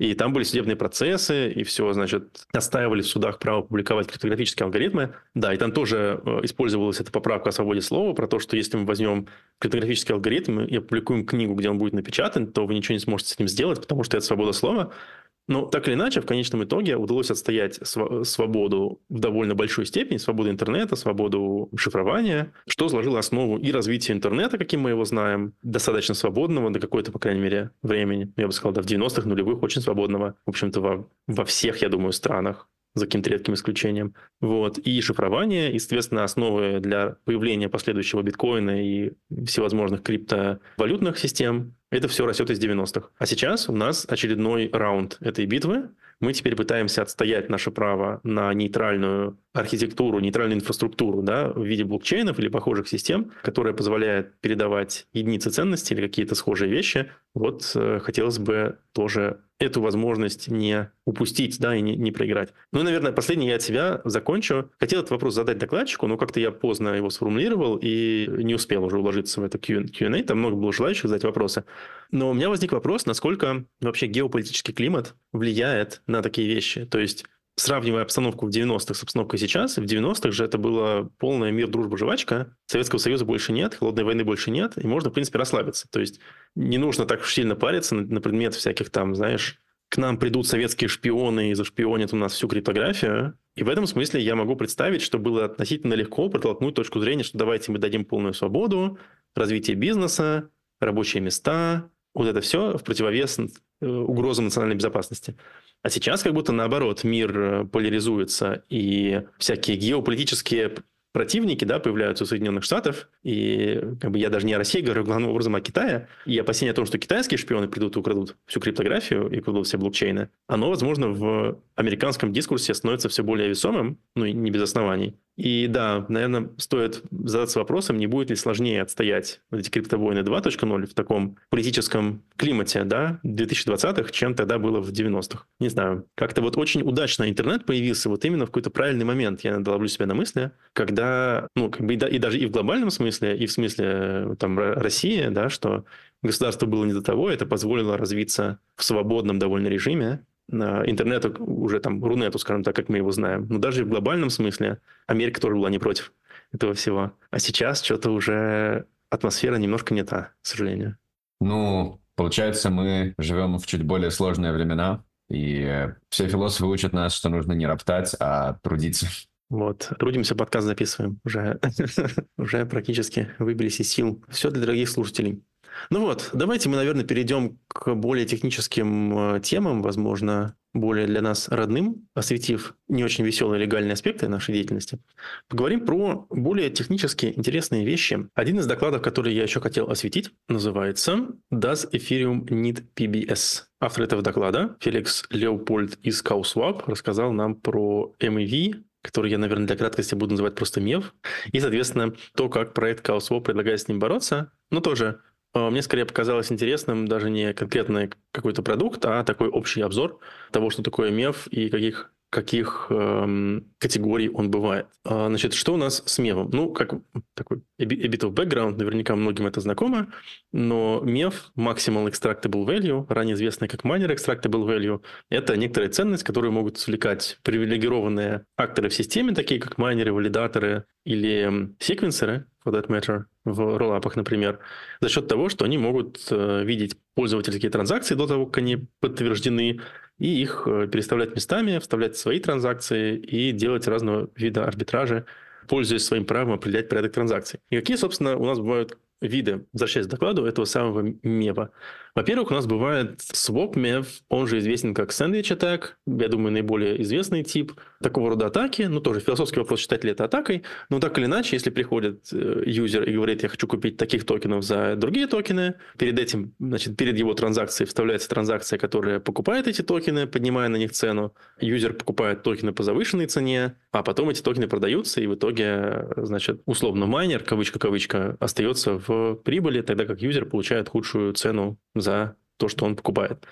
И там были судебные процессы, и все, значит, настаивали в судах право публиковать криптографические алгоритмы. Да, и там тоже э, использовалась эта поправка о свободе слова про то, что если мы возьмем криптографический алгоритм и опубликуем книгу, где он будет напечатан, то вы ничего не сможете с ним сделать, потому что это свобода слова. Но ну, так или иначе, в конечном итоге удалось отстоять св- свободу в довольно большой степени, свободу интернета, свободу шифрования, что заложило основу и развития интернета, каким мы его знаем, достаточно свободного до какой-то, по крайней мере, времени. Я бы сказал, да, в 90-х нулевых очень свободного, в общем-то, во, во всех, я думаю, странах за каким-то редким исключением. Вот. И шифрование, естественно, основы для появления последующего биткоина и всевозможных криптовалютных систем. Это все растет из 90-х. А сейчас у нас очередной раунд этой битвы. Мы теперь пытаемся отстоять наше право на нейтральную архитектуру, нейтральную инфраструктуру да, в виде блокчейнов или похожих систем, которая позволяет передавать единицы ценности или какие-то схожие вещи вот э, хотелось бы тоже эту возможность не упустить, да, и не, не проиграть. Ну и, наверное, последний я от себя закончу. Хотел этот вопрос задать докладчику, но как-то я поздно его сформулировал и не успел уже уложиться в это Q&A, там много было желающих задать вопросы. Но у меня возник вопрос, насколько вообще геополитический климат влияет на такие вещи. То есть сравнивая обстановку в 90-х с обстановкой сейчас, в 90-х же это было полная мир, дружба, жвачка. Советского Союза больше нет, холодной войны больше нет, и можно, в принципе, расслабиться. То есть не нужно так сильно париться на, на предмет всяких там, знаешь, к нам придут советские шпионы и зашпионят у нас всю криптографию. И в этом смысле я могу представить, что было относительно легко протолкнуть точку зрения, что давайте мы дадим полную свободу, развитие бизнеса, рабочие места, вот это все в противовес э, угрозам национальной безопасности. А сейчас как будто наоборот мир э, поляризуется, и всякие геополитические противники, да, появляются у Соединенных Штатов, и как бы я даже не о России говорю, главным образом о Китае, и опасения о том, что китайские шпионы придут и украдут всю криптографию и украдут все блокчейны, оно, возможно, в американском дискурсе становится все более весомым, ну и не без оснований. И да, наверное, стоит задаться вопросом, не будет ли сложнее отстоять вот эти криптовойны 2.0 в таком политическом климате, да, 2020-х, чем тогда было в 90-х. Не знаю. Как-то вот очень удачно интернет появился вот именно в какой-то правильный момент, я ловлю себя на мысли, когда, ну, как бы и, да, и даже и в глобальном смысле, и в смысле э, там России, да, что государство было не до того, это позволило развиться в свободном довольно режиме, интернету, уже там Рунету, скажем так, как мы его знаем. Но ну, даже в глобальном смысле Америка тоже была не против этого всего. А сейчас что-то уже атмосфера немножко не та, к сожалению. Ну, получается, мы живем в чуть более сложные времена, и все философы учат нас, что нужно не роптать, а трудиться. Вот, трудимся, подкаст записываем. Уже, уже практически выбились из сил. Все для дорогих слушателей. Ну вот, давайте мы, наверное, перейдем к более техническим э, темам, возможно, более для нас родным, осветив не очень веселые легальные аспекты нашей деятельности. Поговорим про более технически интересные вещи. Один из докладов, который я еще хотел осветить, называется «Does Ethereum need PBS?». Автор этого доклада, Феликс Леопольд из Kauswap, рассказал нам про MEV, который я, наверное, для краткости буду называть просто МЕВ, e и, соответственно, то, как проект Kauswap предлагает с ним бороться, но тоже а, мне скорее показалось интересным даже не конкретный какой-то продукт, а такой общий обзор того, что такое меф и каких каких э, категорий он бывает. А, значит, что у нас с мефом? Ну, как такой a bit of background, наверняка многим это знакомо, но меф, Maximal Extractable Value, ранее известный как Minor Extractable Value, это некоторая ценность, которую могут свлекать привилегированные акторы в системе, такие как майнеры, валидаторы или эм, секвенсеры, for that matter, в роллапах, например, за счет того, что они могут э, видеть пользовательские транзакции до того, как они подтверждены, и их э, переставлять местами, вставлять свои транзакции и делать разного вида арбитражи, пользуясь своим правом определять порядок транзакций. И какие, собственно, у нас бывают виды, возвращаясь к докладу этого самого МЕБа. Во-первых, у нас бывает SwapMev, он же известен как Sandwich Attack, я думаю, наиболее известный тип такого рода атаки, ну, тоже философский вопрос, считать ли это атакой, но так или иначе, если приходит э, юзер и говорит, я хочу купить таких токенов за другие токены, перед этим, значит, перед его транзакцией вставляется транзакция, которая покупает эти токены, поднимая на них цену, юзер покупает токены по завышенной цене, а потом эти токены продаются, и в итоге, значит, условно майнер, кавычка-кавычка, остается в прибыли, тогда как юзер получает худшую цену за то, что он покупает.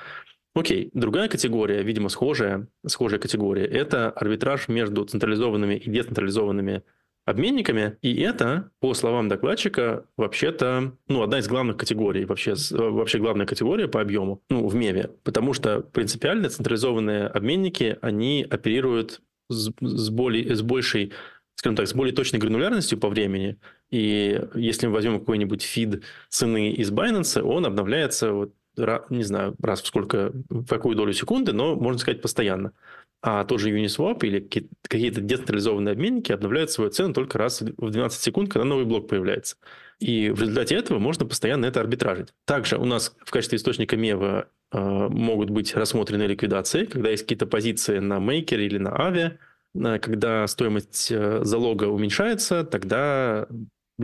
Окей, другая категория, видимо, схожая, схожая категория, это арбитраж между централизованными и децентрализованными обменниками, и это, по словам докладчика, вообще-то, ну, одна из главных категорий, вообще, вообще главная категория по объему, ну, в меве, потому что принципиально централизованные обменники, они оперируют с, с, более, с большей, скажем так, с более точной гранулярностью по времени, и если мы возьмем какой-нибудь фид цены из Binance, он обновляется, вот, не знаю, раз в сколько, в какую долю секунды, но, можно сказать, постоянно. А тот же Uniswap или какие-то децентрализованные обменники обновляют свою цену только раз в 12 секунд, когда новый блок появляется. И в результате этого можно постоянно это арбитражить. Также у нас в качестве источника мева э, могут быть рассмотрены ликвидации, когда есть какие-то позиции на мейкере или на авиа, э, когда стоимость э, залога уменьшается, тогда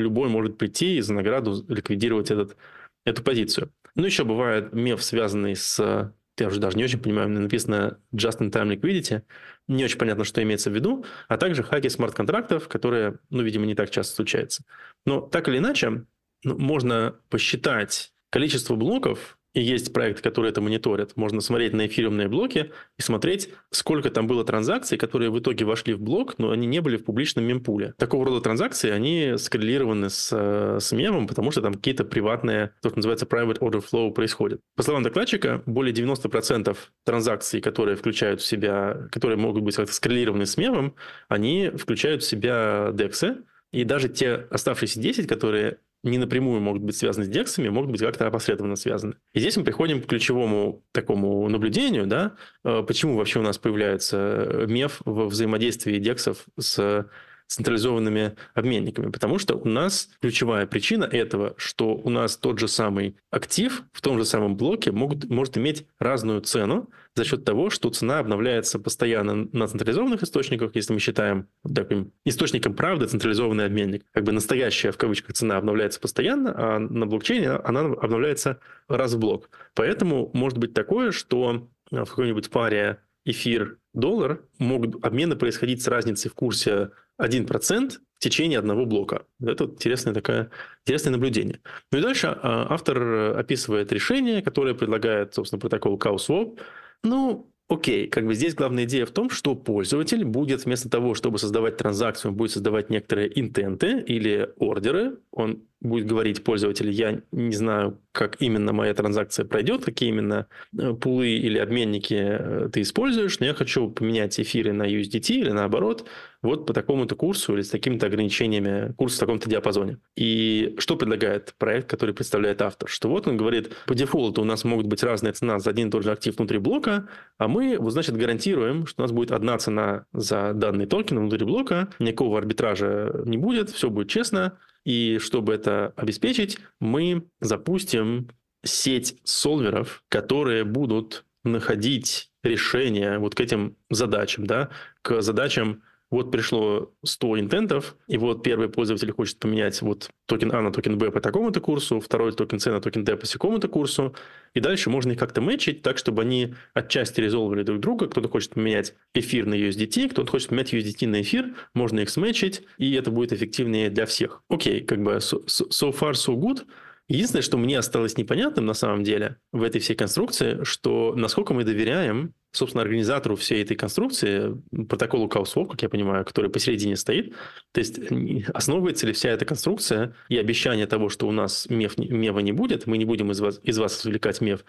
любой может прийти и за награду ликвидировать этот, эту позицию. Ну, еще бывает меф, связанный с... Я уже даже не очень понимаю, мне написано just-in-time liquidity. Не очень понятно, что имеется в виду. А также хаки смарт-контрактов, которые, ну, видимо, не так часто случаются. Но так или иначе, ну, можно посчитать количество блоков, и есть проект, который это мониторит. Можно смотреть на эфириумные блоки и смотреть, сколько там было транзакций, которые в итоге вошли в блок, но они не были в публичном мемпуле. Такого рода транзакции, они скоррелированы с, э, с мемом, потому что там какие-то приватные, то, что называется private order flow происходит. По словам докладчика, более 90% транзакций, которые включают в себя, которые могут быть как-то скоррелированы с мемом, они включают в себя DEX, и даже те оставшиеся 10, которые не напрямую могут быть связаны с дексами, а могут быть как-то опосредованно связаны. И здесь мы приходим к ключевому такому наблюдению, да, э, почему вообще у нас появляется э, меф в взаимодействии дексов с централизованными обменниками, потому что у нас ключевая причина этого, что у нас тот же самый актив в том же самом блоке могут, может иметь разную цену, за счет того, что цена обновляется постоянно на централизованных источниках, если мы считаем таким источником правды централизованный обменник. Как бы настоящая, в кавычках, цена обновляется постоянно, а на блокчейне она обновляется раз в блок. Поэтому может быть такое, что э, в какой-нибудь паре эфир доллар могут обмены происходить с разницей в курсе 1% в течение одного блока. Это вот интересное, такое, интересное наблюдение. Ну и дальше а, автор э, описывает решение, которое предлагает, собственно, протокол CowSwap, ну, окей, как бы здесь главная идея в том, что пользователь будет вместо того, чтобы создавать транзакцию, он будет создавать некоторые интенты или ордеры, он будет говорить пользователю, я не знаю, как именно моя транзакция пройдет, какие именно э, пулы или обменники э, ты используешь, но я хочу поменять эфиры на USDT или наоборот, вот по такому-то курсу или с такими-то ограничениями курс в таком-то диапазоне. И что предлагает проект, который представляет автор? Что вот он говорит, по дефолту у нас могут быть разные цена за один и тот же актив внутри блока, а мы, вот, значит, гарантируем, что у нас будет одна цена за данный токен внутри блока, никакого арбитража не будет, все будет честно, и чтобы это обеспечить, мы запустим сеть солверов, которые будут находить решения вот к этим задачам, да, к задачам вот пришло 100 интентов, и вот первый пользователь хочет поменять вот токен А на токен Б по такому-то курсу, второй токен С на токен Д по такому-то курсу, и дальше можно их как-то мэчить так, чтобы они отчасти резолвили друг друга. Кто-то хочет поменять эфир на USDT, кто-то хочет поменять USDT на эфир, можно их смэчить, и это будет эффективнее для всех. Окей, okay, как бы so far so good, Единственное, что мне осталось непонятным на самом деле в этой всей конструкции, что насколько мы доверяем собственно, организатору всей этой конструкции, протоколу Каусов, как я понимаю, который посередине стоит, то есть э, основывается ли вся эта конструкция и обещание того, что у нас меф, мева не будет, мы не будем из вас, из вас извлекать меф,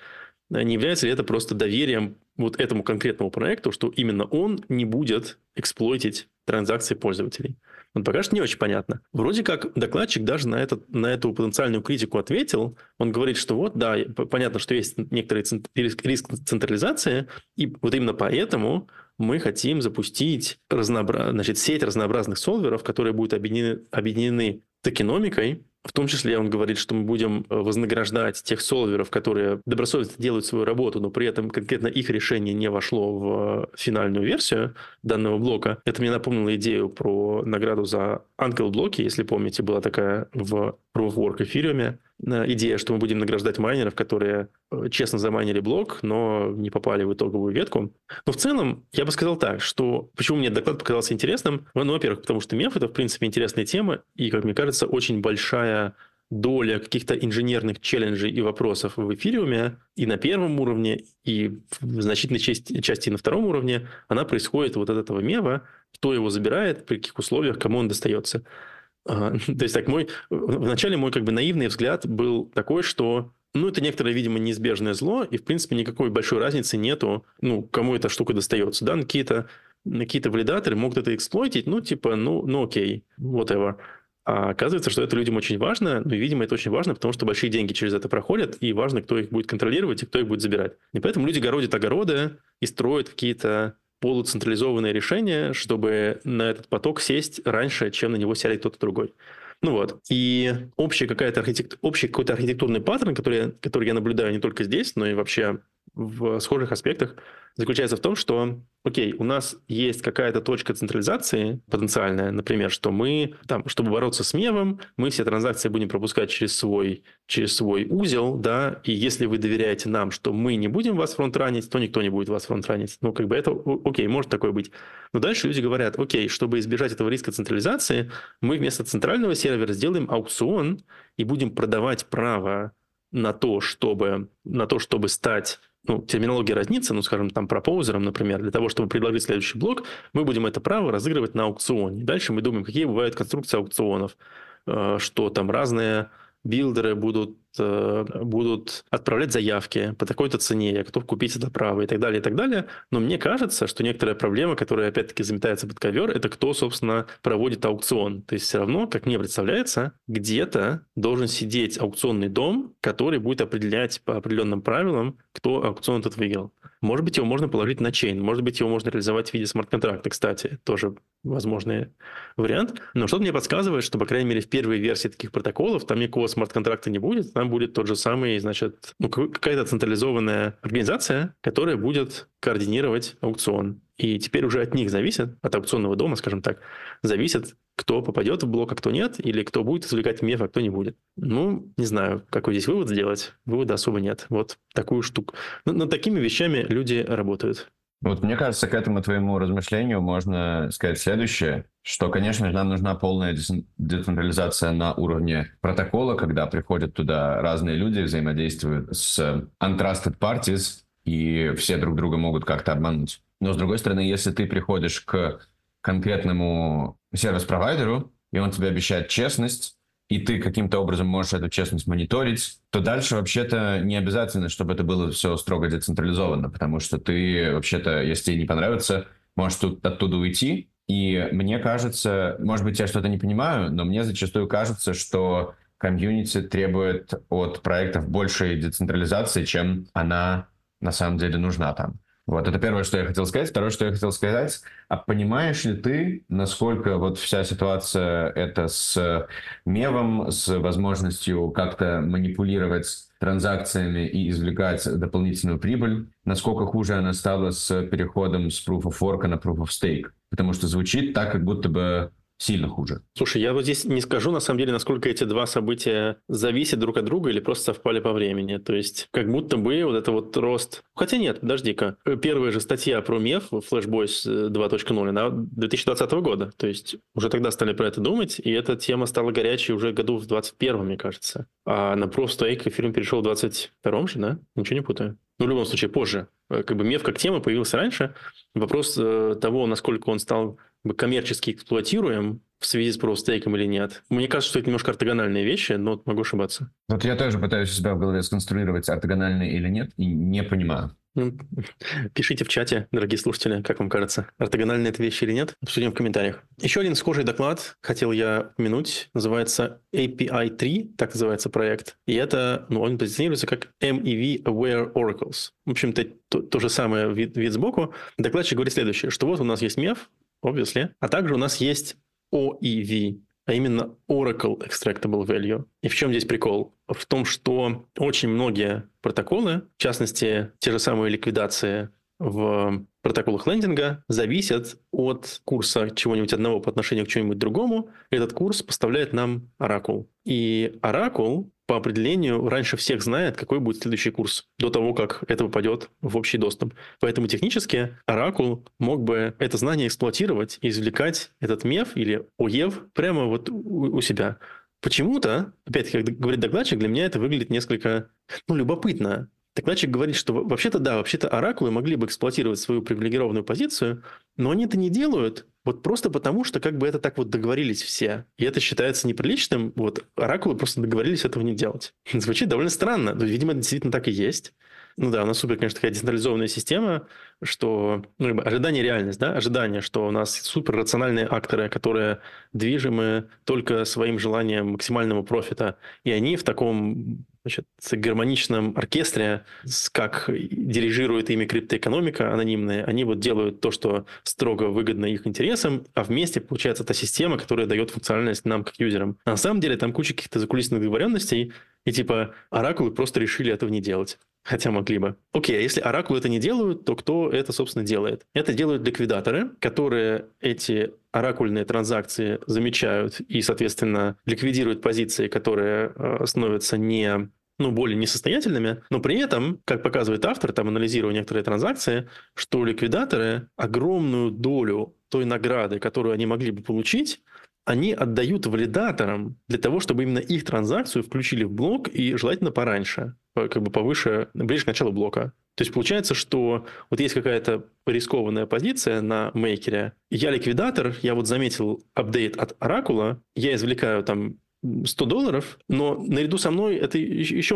не является ли это просто доверием вот этому конкретному проекту, что именно он не будет эксплойтить транзакции пользователей? Вот пока что не очень понятно. Вроде как докладчик даже на, этот, на эту потенциальную критику ответил. Он говорит, что вот, да, понятно, что есть некоторый риск централизации, и вот именно поэтому мы хотим запустить разнообра... значит, сеть разнообразных солверов, которые будут объединены, объединены токеномикой, в том числе он говорит, что мы будем э, вознаграждать тех солверов, которые добросовестно делают свою работу, но при этом конкретно их решение не вошло в э, финальную версию данного блока. Это мне напомнило идею про награду за Uncle блоки, если помните, была такая в Proof Work эфириуме, идея, что мы будем награждать майнеров, которые э, честно заманили блок, но не попали в итоговую ветку. Но в целом, я бы сказал так, что почему мне доклад показался интересным? Ну, во-первых, потому что меф — это, в принципе, интересная тема, и, как мне кажется, очень большая доля каких-то инженерных челленджей и вопросов в эфириуме и на первом уровне, и в значительной части, части на втором уровне, она происходит вот от этого мева, кто его забирает, при каких условиях, кому он достается. То есть так мой... Вначале мой как бы наивный взгляд был такой, что ну, это некоторое, видимо, неизбежное зло, и, в принципе, никакой большой разницы нету, ну, кому эта штука достается, да, какие-то какие-то валидаторы могут это эксплойтить, ну, типа, ну, ну окей, whatever. А оказывается, что это людям очень важно, ну и, видимо, это очень важно, потому что большие деньги через это проходят, и важно, кто их будет контролировать и кто их будет забирать. И поэтому люди городят огороды и строят какие-то полуцентрализованное решение, чтобы на этот поток сесть раньше, чем на него сядет кто-то другой. Ну вот, и общий, какая-то архитект... общий какой-то архитектурный паттерн, который, который я наблюдаю не только здесь, но и вообще в схожих аспектах заключается в том, что, окей, у нас есть какая-то точка централизации потенциальная, например, что мы, там, чтобы бороться с мемом, мы все транзакции будем пропускать через свой, через свой узел, да, и если вы доверяете нам, что мы не будем вас фронтранить, то никто не будет вас фронтранить. Ну, как бы это, окей, может такое быть. Но дальше люди говорят, окей, чтобы избежать этого риска централизации, мы вместо центрального сервера сделаем аукцион и будем продавать право на то, чтобы, на то, чтобы стать ну, терминология разнится, ну, скажем, там пропоузером, например, для того, чтобы предложить следующий блок, мы будем это право разыгрывать на аукционе. Дальше мы думаем, какие бывают конструкции аукционов, э, что там разные билдеры будут Э, будут отправлять заявки по такой-то цене, я готов купить это право и так далее, и так далее. Но мне кажется, что некоторая проблема, которая опять-таки заметается под ковер, это кто, собственно, проводит аукцион. То есть все равно, как мне представляется, где-то должен сидеть аукционный дом, который будет определять по определенным правилам, кто аукцион этот выиграл. Может быть, его можно положить на чейн, может быть, его можно реализовать в виде смарт-контракта, кстати, тоже возможный вариант. Но что-то мне подсказывает, что, по крайней мере, в первой версии таких протоколов там никакого смарт-контракта не будет, там там будет тот же самый, значит, ну, какая-то централизованная организация, которая будет координировать аукцион. И теперь уже от них зависит, от аукционного дома, скажем так, зависит, кто попадет в блок, а кто нет, или кто будет извлекать меф, а кто не будет. Ну, не знаю, какой здесь вывод сделать. Вывода особо нет. Вот такую штуку. Но ну, над такими вещами люди работают. Вот мне кажется, к этому твоему размышлению можно сказать следующее, что, конечно же, нам нужна полная децентрализация на уровне протокола, когда приходят туда разные люди, взаимодействуют с untrusted parties, и все друг друга могут как-то обмануть. Но, с другой стороны, если ты приходишь к конкретному сервис-провайдеру, и он тебе обещает честность, и ты каким-то образом можешь эту честность мониторить, то дальше вообще-то не обязательно, чтобы это было все строго децентрализовано, потому что ты вообще-то, если тебе не понравится, можешь тут оттуда уйти. И мне кажется, может быть, я что-то не понимаю, но мне зачастую кажется, что комьюнити требует от проектов большей децентрализации, чем она на самом деле нужна там. Вот это первое, что я хотел сказать. Второе, что я хотел сказать, а понимаешь ли ты, насколько вот вся ситуация это с мевом, с возможностью как-то манипулировать транзакциями и извлекать дополнительную прибыль, насколько хуже она стала с переходом с Proof of Work на Proof of Stake? Потому что звучит так, как будто бы сильно хуже. Слушай, я вот здесь не скажу, на самом деле, насколько эти два события зависят друг от друга или просто совпали по времени. То есть, как будто бы вот это вот рост... Хотя нет, подожди-ка. Первая же статья про МЕФ, Flash Boys 2.0, э, она 2020 года. То есть, уже тогда стали про это думать, и эта тема стала горячей уже году в 21 мне кажется. А на просто Эйка фильм перешел в 22-м же, да? Ничего не путаю. Ну, в любом случае, позже. Э, как бы МЕФ как тема появился раньше. Вопрос э, того, насколько он стал коммерчески эксплуатируем, в связи с проустейком или нет. Мне кажется, что это немножко ортогональные вещи, но могу ошибаться. Вот я тоже пытаюсь себя в голове сконструировать, ортогональные или нет, и не понимаю. Ну, пишите в чате, дорогие слушатели, как вам кажется, ортогональные это вещи или нет, обсудим в комментариях. Еще один схожий доклад хотел я упомянуть, называется API 3, так называется проект, и это, ну, он позиционируется как MEV Aware Oracles. В общем-то, то, то же самое вид, вид сбоку. Докладчик говорит следующее, что вот у нас есть MEV, obviously. А также у нас есть OEV, а именно Oracle Extractable Value. И в чем здесь прикол? В том, что очень многие протоколы, в частности, те же самые ликвидации в протоколах лендинга зависят от курса чего-нибудь одного по отношению к чему-нибудь другому. Этот курс поставляет нам Oracle. И Oracle по определению раньше всех знает, какой будет следующий курс, до того, как это попадет в общий доступ. Поэтому технически Оракул мог бы это знание эксплуатировать и извлекать этот МЕФ или ОЕВ прямо вот у, себя. Почему-то, опять-таки, как говорит докладчик, для меня это выглядит несколько ну, любопытно. Так Лачик говорит, что вообще-то да, вообще-то оракулы могли бы эксплуатировать свою привилегированную позицию, но они это не делают, вот просто потому, что как бы это так вот договорились все. И это считается неприличным, вот оракулы просто договорились этого не делать. Звучит довольно странно, но, видимо, это действительно так и есть. Ну да, у нас супер, конечно, такая децентрализованная система, что ну, как ожидание реальность, да, ожидание, что у нас супер рациональные акторы, которые движимы только своим желанием максимального профита, и они в таком значит, гармоничном оркестре, как дирижирует ими криптоэкономика анонимная, они вот делают то, что строго выгодно их интересам, а вместе получается эта система, которая дает функциональность нам, как юзерам. А на самом деле там куча каких-то закулисных договоренностей, и типа оракулы просто решили этого не делать. Хотя могли бы. Окей, а если оракулы это не делают, то кто это, собственно, делает? Это делают ликвидаторы, которые эти оракульные транзакции замечают и, соответственно, ликвидируют позиции, которые э, становятся не ну, более несостоятельными, но при этом, как показывает автор, там анализируя некоторые транзакции, что ликвидаторы огромную долю той награды, которую они могли бы получить, они отдают валидаторам для того, чтобы именно их транзакцию включили в блок и желательно пораньше, как бы повыше, ближе к началу блока. То есть получается, что вот есть какая-то рискованная позиция на мейкере. Я ликвидатор, я вот заметил апдейт от Оракула, я извлекаю там 100 долларов, но наряду со мной это еще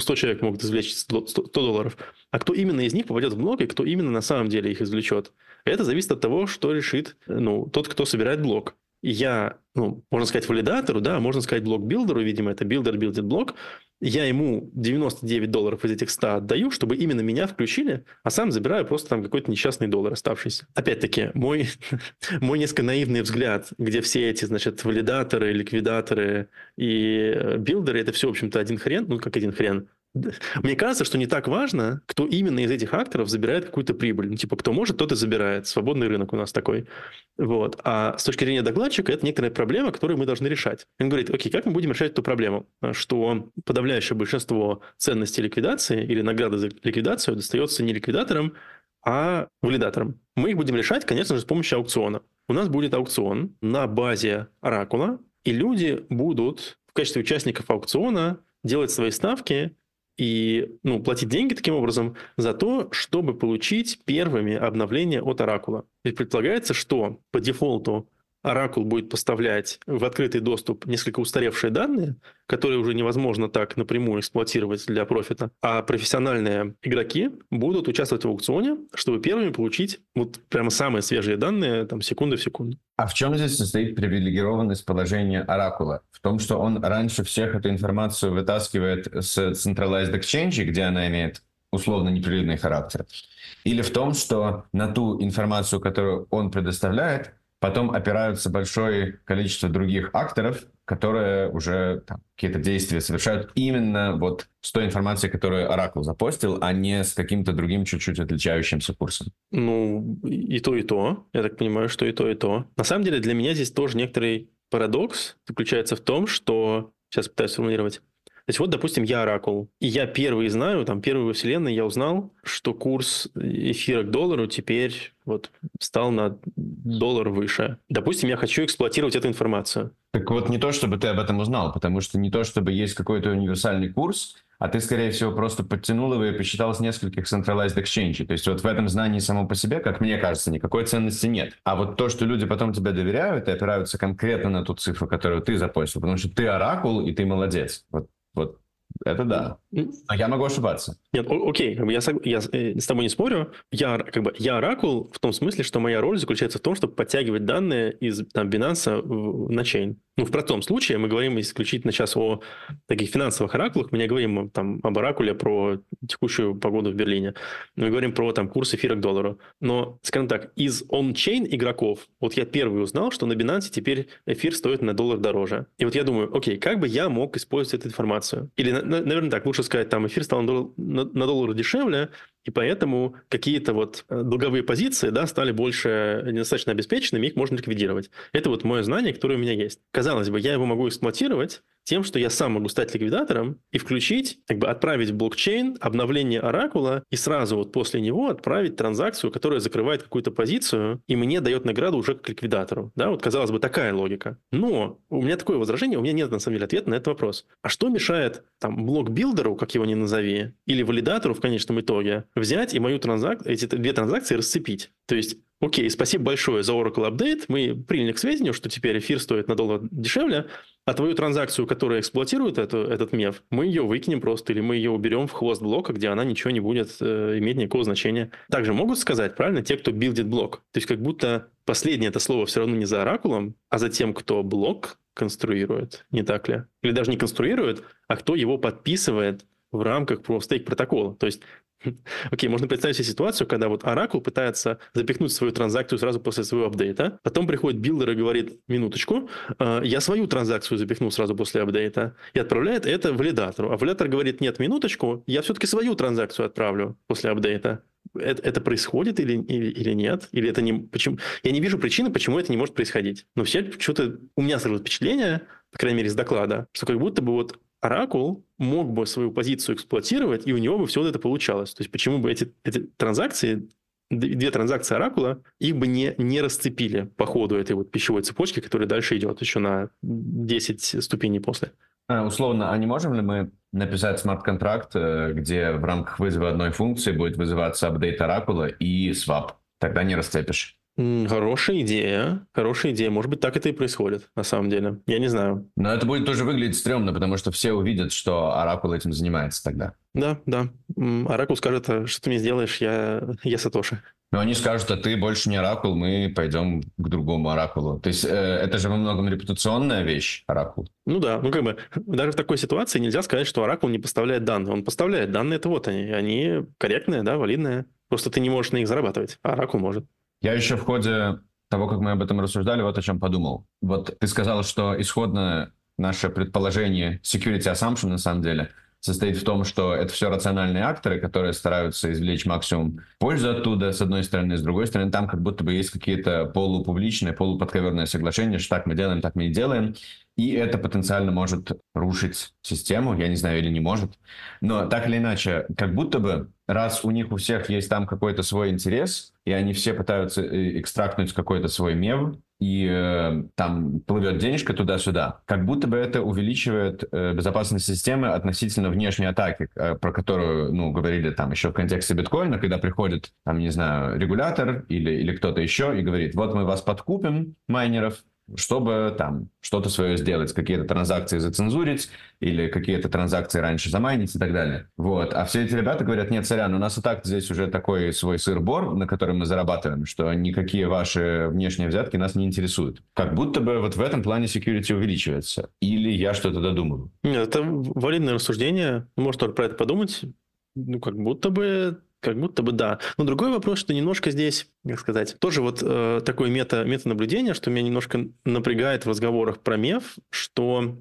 100 человек могут извлечь 100 долларов. А кто именно из них попадет в блок и кто именно на самом деле их извлечет? Это зависит от того, что решит ну, тот, кто собирает блок я, ну, можно сказать, валидатору, да, можно сказать блок-билдеру, видимо, это билдер билдит блок, я ему 99 долларов из этих 100 отдаю, чтобы именно меня включили, а сам забираю просто там какой-то несчастный доллар оставшийся. Опять-таки, мой, мой несколько наивный взгляд, где все эти, значит, валидаторы, ликвидаторы и э, билдеры, это все, в общем-то, один хрен, ну, как один хрен, мне кажется, что не так важно, кто именно из этих акторов забирает какую-то прибыль. Ну, типа, кто может, тот и забирает. Свободный рынок у нас такой. Вот. А с точки зрения докладчика, это некоторая проблема, которую мы должны решать. Он говорит, окей, как мы будем решать эту проблему? А что подавляющее большинство ценностей ликвидации или награды за ликвидацию достается не ликвидаторам, а валидаторам. Мы их будем решать, конечно же, с помощью аукциона. У нас будет аукцион на базе Оракула, и люди будут в качестве участников аукциона делать свои ставки и ну, платить деньги таким образом за то, чтобы получить первыми обновления от Оракула. Ведь предполагается, что по дефолту Oracle будет поставлять в открытый доступ несколько устаревшие данные, которые уже невозможно так напрямую эксплуатировать для профита, а профессиональные игроки будут участвовать в аукционе, чтобы первыми получить вот прямо самые свежие данные, там, секунда в секунду. А в чем здесь состоит привилегированность положения Оракула? В том, что он раньше всех эту информацию вытаскивает с Centralized Exchange, где она имеет условно непрерывный характер, или в том, что на ту информацию, которую он предоставляет, Потом опираются большое количество других акторов, которые уже какие-то действия совершают именно вот с той информацией, которую Оракул запостил, а не с каким-то другим чуть-чуть отличающимся курсом. Ну, и то, и то. Я так понимаю, что и то, и то. На самом деле для меня здесь тоже некоторый парадокс заключается в том, что... Сейчас пытаюсь сформулировать. То есть вот, допустим, я оракул, и я первый знаю, там, первый во вселенной я узнал, что курс эфира к доллару теперь вот стал на доллар выше. Допустим, я хочу эксплуатировать эту информацию. Так вот, не то, чтобы ты об этом узнал, потому что не то, чтобы есть какой-то универсальный курс, а ты, скорее всего, просто подтянул его и посчитал с нескольких centralized exchange. То есть вот в этом знании само по себе, как мне кажется, никакой ценности нет. А вот то, что люди потом тебе доверяют и опираются конкретно на ту цифру, которую ты запостил, потому что ты оракул и ты молодец. Вот вот это да. Но я могу ошибаться. Нет, окей, как бы я, э, с тобой не спорю. Я, как бы, я оракул в том смысле, что моя роль заключается в том, чтобы подтягивать данные из там, Binance на чейн ну, в простом случае мы говорим исключительно сейчас о таких финансовых оракулах. Мы не говорим там об оракуле про текущую погоду в Берлине. Мы говорим про там курс эфира к доллару. Но, скажем так, из он-чейн игроков, вот я первый узнал, что на Binance теперь эфир стоит на доллар дороже. И вот я думаю, окей, как бы я мог использовать эту информацию? Или, наверное, так, лучше сказать, там эфир стал на доллар, на, на доллар дешевле, и поэтому какие-то вот э, долговые позиции да, стали больше недостаточно обеспеченными, их можно ликвидировать. Это вот мое знание, которое у меня есть. Казалось бы, я его могу эксплуатировать, тем, что я сам могу стать ликвидатором и включить, как бы отправить в блокчейн обновление оракула и сразу вот после него отправить транзакцию, которая закрывает какую-то позицию и мне дает награду уже как ликвидатору. Да, вот казалось бы такая логика. Но у меня такое возражение, у меня нет на самом деле ответа на этот вопрос. А что мешает там блок-билдеру, как его ни назови, или валидатору в конечном итоге взять и мою транзак... эти две транзакции расцепить? То есть Окей, спасибо большое за Oracle Update. Мы приняли к сведению, что теперь эфир стоит на доллар дешевле, а твою транзакцию, которая эксплуатирует эту, этот меф, мы ее выкинем просто, или мы ее уберем в хвост блока, где она ничего не будет э, иметь никакого значения. Также могут сказать, правильно, те, кто билдит блок. То есть как будто последнее это слово все равно не за оракулом, а за тем, кто блок конструирует, не так ли? Или даже не конструирует, а кто его подписывает в рамках стейк протокола. То есть Окей, okay, можно представить себе ситуацию, когда вот Oracle пытается запихнуть свою транзакцию сразу после своего апдейта, потом приходит билдер и говорит, минуточку, э, я свою транзакцию запихну сразу после апдейта, и отправляет это валидатору. А валидатор говорит, нет, минуточку, я все-таки свою транзакцию отправлю после апдейта. Это, это происходит или, или, или нет? Или это не... Почему? Я не вижу причины, почему это не может происходить. Но все что-то... У меня сложилось впечатление, по крайней мере, из доклада, что как будто бы вот Оракул мог бы свою позицию эксплуатировать, и у него бы все вот это получалось. То есть почему бы эти, эти транзакции, две транзакции Оракула, их бы не, не расцепили по ходу этой вот пищевой цепочки, которая дальше идет еще на 10 ступеней после. А, условно, а не можем ли мы написать смарт-контракт, э, где в рамках вызова одной функции будет вызываться апдейт Оракула и свап? Тогда не расцепишь. Хорошая идея, хорошая идея. Может быть, так это и происходит, на самом деле. Я не знаю. Но это будет тоже выглядеть стрёмно, потому что все увидят, что Оракул этим занимается тогда. Да, да. Оракул скажет, «А что ты мне сделаешь, я, я Сатоши. Но они скажут, а ты больше не Оракул, мы пойдем к другому Оракулу. То есть э, это же во многом репутационная вещь, Оракул. Ну да, ну как бы даже в такой ситуации нельзя сказать, что Оракул не поставляет данные. Он поставляет данные, это вот они. Они корректные, да, валидные. Просто ты не можешь на них зарабатывать, а Оракул может. Я еще в ходе того, как мы об этом рассуждали, вот о чем подумал. Вот ты сказал, что исходное наше предположение, security assumption на самом деле, состоит в том, что это все рациональные акторы, которые стараются извлечь максимум пользы оттуда, с одной стороны, с другой стороны, там как будто бы есть какие-то полупубличные, полуподковерные соглашения, что так мы делаем, так мы не делаем. И это потенциально может рушить систему, я не знаю, или не может. Но так или иначе, как будто бы, раз у них у всех есть там какой-то свой интерес, и они все пытаются э, экстрактнуть какой-то свой мев, и э, там плывет денежка туда-сюда, как будто бы это увеличивает э, безопасность системы относительно внешней атаки, э, про которую, ну, говорили там еще в контексте биткоина, когда приходит, там, не знаю, регулятор или, или кто-то еще и говорит, вот мы вас подкупим, майнеров, чтобы там что-то свое сделать, какие-то транзакции зацензурить или какие-то транзакции раньше замайнить и так далее. Вот. А все эти ребята говорят, нет, сорян, у нас и так здесь уже такой свой сыр-бор, на котором мы зарабатываем, что никакие ваши внешние взятки нас не интересуют. Как будто бы вот в этом плане security увеличивается. Или я что-то додумываю. Нет, это валидное рассуждение. можно только про это подумать. Ну, как будто бы как будто бы да. Но другой вопрос, что немножко здесь, как сказать, тоже вот э, такое мета, мета-наблюдение, что меня немножко напрягает в разговорах про меф, что...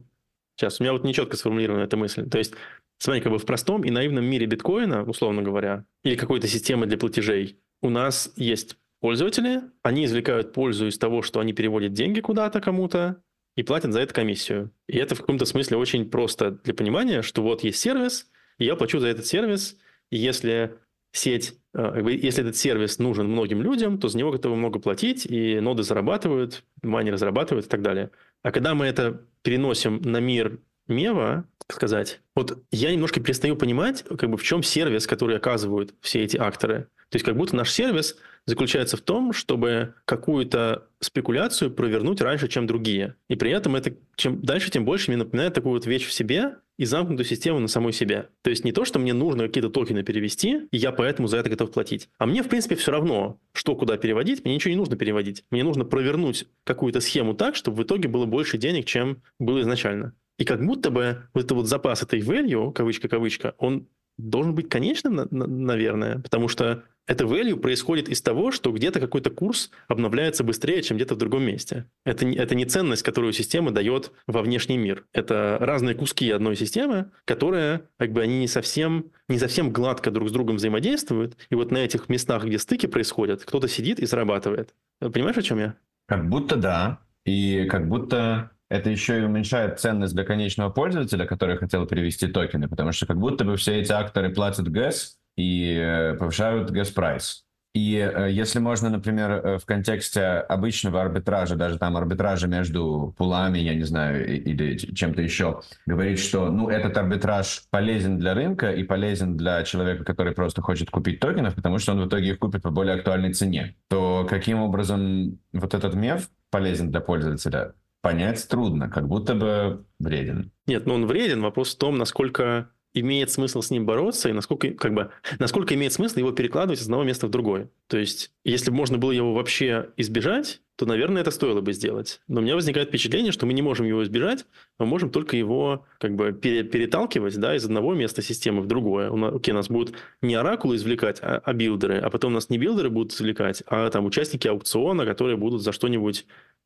Сейчас, у меня вот нечетко сформулирована эта мысль. То есть, смотри, как бы в простом и наивном мире биткоина, условно говоря, или какой-то системы для платежей, у нас есть пользователи, они извлекают пользу из того, что они переводят деньги куда-то кому-то, и платят за это комиссию. И это в каком-то смысле очень просто для понимания, что вот есть сервис, и я плачу за этот сервис, и если сеть, э, если этот сервис нужен многим людям, то за него готовы много платить, и ноды зарабатывают, майнеры зарабатывают и так далее. А когда мы это переносим на мир мева, сказать, вот я немножко перестаю понимать, как бы в чем сервис, который оказывают все эти акторы. То есть как будто наш сервис заключается в том, чтобы какую-то спекуляцию провернуть раньше, чем другие. И при этом это чем дальше, тем больше мне напоминает такую вот вещь в себе, и замкнутую систему на самой себя. То есть не то, что мне нужно какие-то токены перевести, и я поэтому за это готов платить. А мне, в принципе, все равно, что куда переводить, мне ничего не нужно переводить. Мне нужно провернуть какую-то схему так, чтобы в итоге было больше денег, чем было изначально. И как будто бы вот этот вот запас этой value, кавычка-кавычка, он должен быть конечным, наверное, потому что это value происходит из того, что где-то какой-то курс обновляется быстрее, чем где-то в другом месте. Это, это не ценность, которую система дает во внешний мир. Это разные куски одной системы, которые как бы они не совсем, не совсем гладко друг с другом взаимодействуют. И вот на этих местах, где стыки происходят, кто-то сидит и зарабатывает. Понимаешь, о чем я? Как будто да. И как будто это еще и уменьшает ценность для конечного пользователя, который хотел перевести токены, потому что как будто бы все эти акторы платят ГЭС, и э, повышают газпрайс. И э, если можно, например, э, в контексте обычного арбитража, даже там арбитража между пулами, я не знаю, или чем-то еще, говорить, что ну, этот арбитраж полезен для рынка и полезен для человека, который просто хочет купить токенов, потому что он в итоге их купит по более актуальной цене, то каким образом вот этот меф полезен для пользователя, понять трудно, как будто бы вреден. Нет, ну он вреден. Вопрос в том, насколько имеет смысл с ним бороться и насколько, как бы, насколько имеет смысл его перекладывать из одного места в другое. То есть, если бы можно было его вообще избежать, то, наверное, это стоило бы сделать. Но у меня возникает впечатление, что мы не можем его избежать, мы можем только его как бы пере переталкивать да, из одного места системы в другое. У нас, окей, нас будут не оракулы извлекать, а, а билдеры, а потом нас не билдеры будут извлекать, а там участники аукциона, которые будут за что-нибудь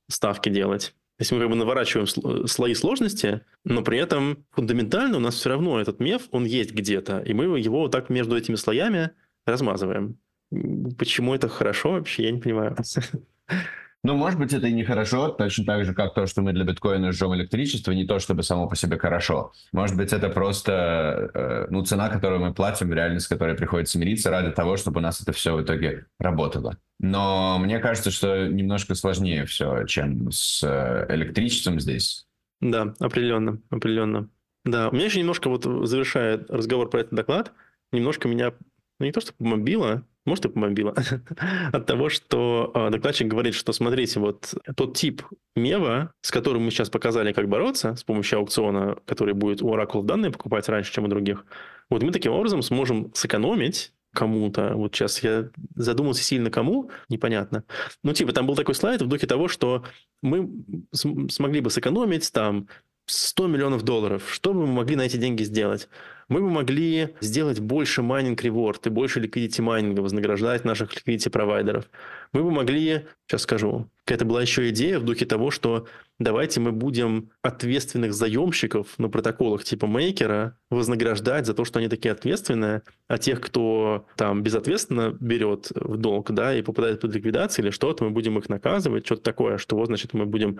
ставки делать. То есть мы как бы наворачиваем слои сложности, но при этом фундаментально у нас все равно этот меф, он есть где-то, и мы его вот так между этими слоями размазываем. Почему это хорошо вообще, я не понимаю. Ну, может быть, это и нехорошо, точно так же, как то, что мы для биткоина жжем электричество, не то, чтобы само по себе хорошо. Может быть, это просто э, ну, цена, которую мы платим, реальность, с которой приходится мириться ради того, чтобы у нас это все в итоге работало. Но мне кажется, что немножко сложнее все, чем с э, электричеством здесь. Да, определенно, определенно. Да, у меня еще немножко, вот э, завершая разговор про этот доклад, немножко меня, ну не то, что побомбило, может, и побомбило, от того, что а, докладчик говорит, что смотрите, вот тот тип мева, с которым мы сейчас показали, как бороться с помощью аукциона, который будет у Oracle данные покупать раньше, чем у других, вот мы таким образом сможем сэкономить кому-то. Вот сейчас я задумался сильно кому, непонятно. Ну, типа, там был такой слайд в духе того, что мы смогли бы сэкономить там 100 миллионов долларов. Что бы мы могли на эти деньги сделать? мы бы могли сделать больше майнинг реворд и больше ликвидити майнинга, вознаграждать наших ликвидити провайдеров. Мы бы могли, сейчас скажу, какая-то была еще идея в духе того, что давайте мы будем ответственных заемщиков на протоколах типа мейкера вознаграждать за то, что они такие ответственные, а тех, кто там безответственно берет в долг, да, и попадает под ликвидацию или что-то, мы будем их наказывать, что-то такое, что вот, значит, мы будем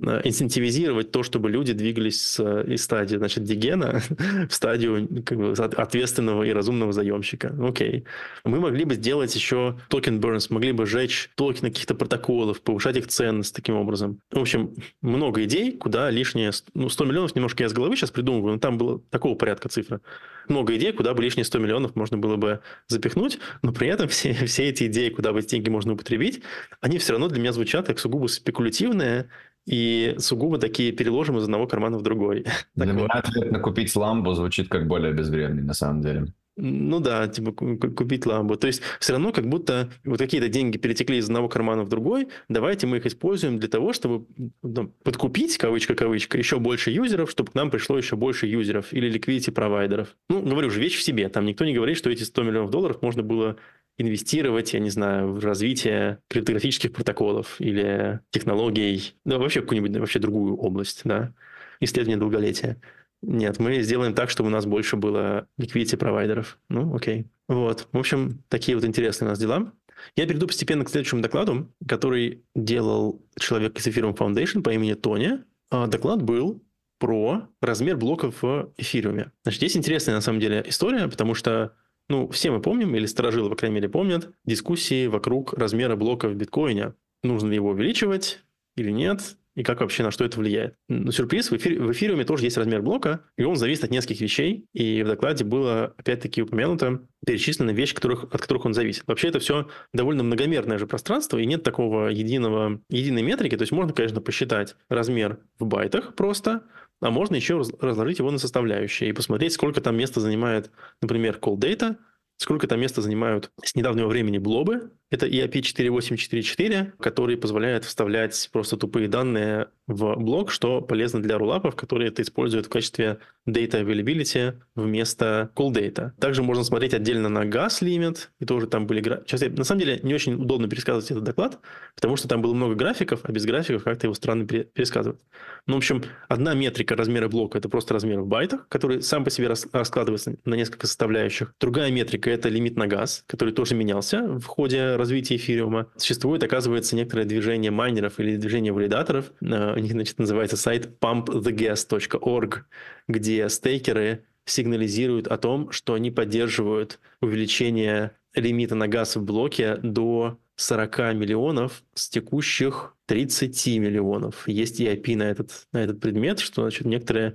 э, инцентивизировать то, чтобы люди двигались э, из стадии, значит, дегена в стадию как бы, ответственного и разумного заемщика. Окей. Мы могли бы сделать еще токен burns, могли бы сжечь токены каких-то протоколов, повышать повышать их ценность таким образом. В общем, много идей, куда лишние... Ну, 100 миллионов немножко я с головы сейчас придумываю, но там было такого порядка цифра. Много идей, куда бы лишние 100 миллионов можно было бы запихнуть, но при этом все, все эти идеи, куда бы эти деньги можно употребить, они все равно для меня звучат как сугубо спекулятивные и сугубо такие переложим из одного кармана в другой. Для меня ответ на купить ламбу звучит как более безвредный, на самом деле. Ну да, типа купить ламбу. То есть все равно как будто вот какие-то деньги перетекли из одного кармана в другой, давайте мы их используем для того, чтобы ну, подкупить, кавычка-кавычка, еще больше юзеров, чтобы к нам пришло еще больше юзеров или ликвидити-провайдеров. Ну, говорю же, вещь в себе. Там никто не говорит, что эти 100 миллионов долларов можно было инвестировать, я не знаю, в развитие криптографических протоколов или технологий, ну, вообще какую-нибудь, вообще другую область, да, исследование долголетия. Нет, мы сделаем так, чтобы у нас больше было ликвидити провайдеров. Ну, окей. Вот. В общем, такие вот интересные у нас дела. Я перейду постепенно к следующему докладу, который делал человек из Ethereum Foundation по имени Тони. А, доклад был про размер блоков в эфириуме. Значит, здесь интересная на самом деле история, потому что ну, все мы помним, или сторожилы, по крайней мере, помнят, дискуссии вокруг размера блока в биткоине. Нужно ли его увеличивать или нет? и как вообще на что это влияет. Но ну, сюрприз, в, эфир, в эфириуме тоже есть размер блока, и он зависит от нескольких вещей, и в докладе было опять-таки упомянуто, перечислены вещи, которых, от которых он зависит. Вообще это все довольно многомерное же пространство, и нет такого единого, единой метрики, то есть можно, конечно, посчитать размер в байтах просто, а можно еще разложить его на составляющие и посмотреть, сколько там места занимает, например, call data, сколько там места занимают с недавнего времени блобы, это EIP 4844, который позволяет вставлять просто тупые данные в блок, что полезно для рулапов, которые это используют в качестве data availability вместо call data. Также можно смотреть отдельно на gas limit, и тоже там были... Гра... Сейчас я, на самом деле, не очень удобно пересказывать этот доклад, потому что там было много графиков, а без графиков как-то его странно пересказывать. Ну, в общем, одна метрика размера блока – это просто размер в байтах, который сам по себе раскладывается на несколько составляющих. Другая метрика – это лимит на газ, который тоже менялся в ходе Развития эфириума, существует, оказывается, некоторое движение майнеров или движение валидаторов. Э, у них, значит, называется сайт pumpthegas.org, где стейкеры сигнализируют о том, что они поддерживают увеличение лимита на газ в блоке до 40 миллионов с текущих 30 миллионов. Есть EIP на этот, на этот предмет, что значит, некоторые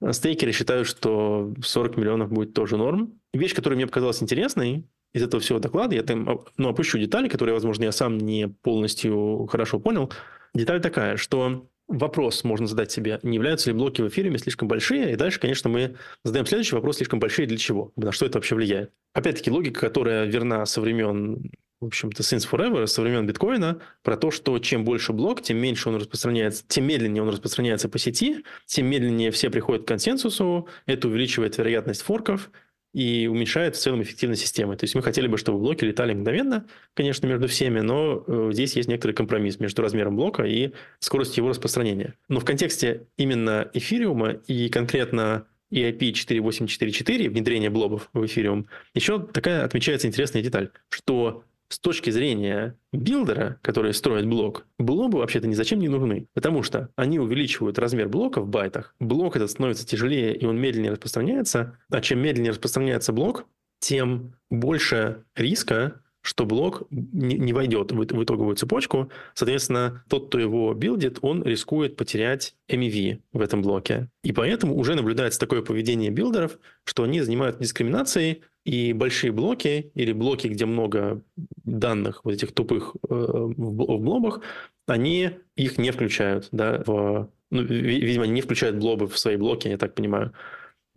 э, стейкеры считают, что 40 миллионов будет тоже норм. Вещь, которая мне показалась интересной, из этого всего доклада, я там ну, опущу детали, которые, возможно, я сам не полностью хорошо понял. Деталь такая, что вопрос можно задать себе, не являются ли блоки в эфире слишком большие, и дальше, конечно, мы задаем следующий вопрос, слишком большие для чего, на что это вообще влияет. Опять-таки, логика, которая верна со времен в общем-то, since forever, со времен биткоина, про то, что чем больше блок, тем меньше он распространяется, тем медленнее он распространяется по сети, тем медленнее все приходят к консенсусу, это увеличивает вероятность форков, и уменьшает в целом эффективность системы. То есть мы хотели бы, чтобы блоки летали мгновенно, конечно, между всеми, но э, здесь есть некоторый компромисс между размером блока и скоростью его распространения. Но в контексте именно эфириума и конкретно EIP 4844, внедрение блобов в эфириум, еще такая отмечается интересная деталь, что с точки зрения билдера, который строит блок, блобы вообще-то ни зачем не нужны, потому что они увеличивают размер блока в байтах, блок этот становится тяжелее и он медленнее распространяется, а чем медленнее распространяется блок, тем больше риска, что блок не, не войдет в, в итоговую цепочку. Соответственно, тот, кто его билдит, он рискует потерять MEV в этом блоке. И поэтому уже наблюдается такое поведение билдеров, что они занимаются дискриминацией, и большие блоки или блоки, где много данных, вот этих тупых э, в блобах, они их не включают да, в ну, видимо, они не включают блобы в свои блоки, я так понимаю.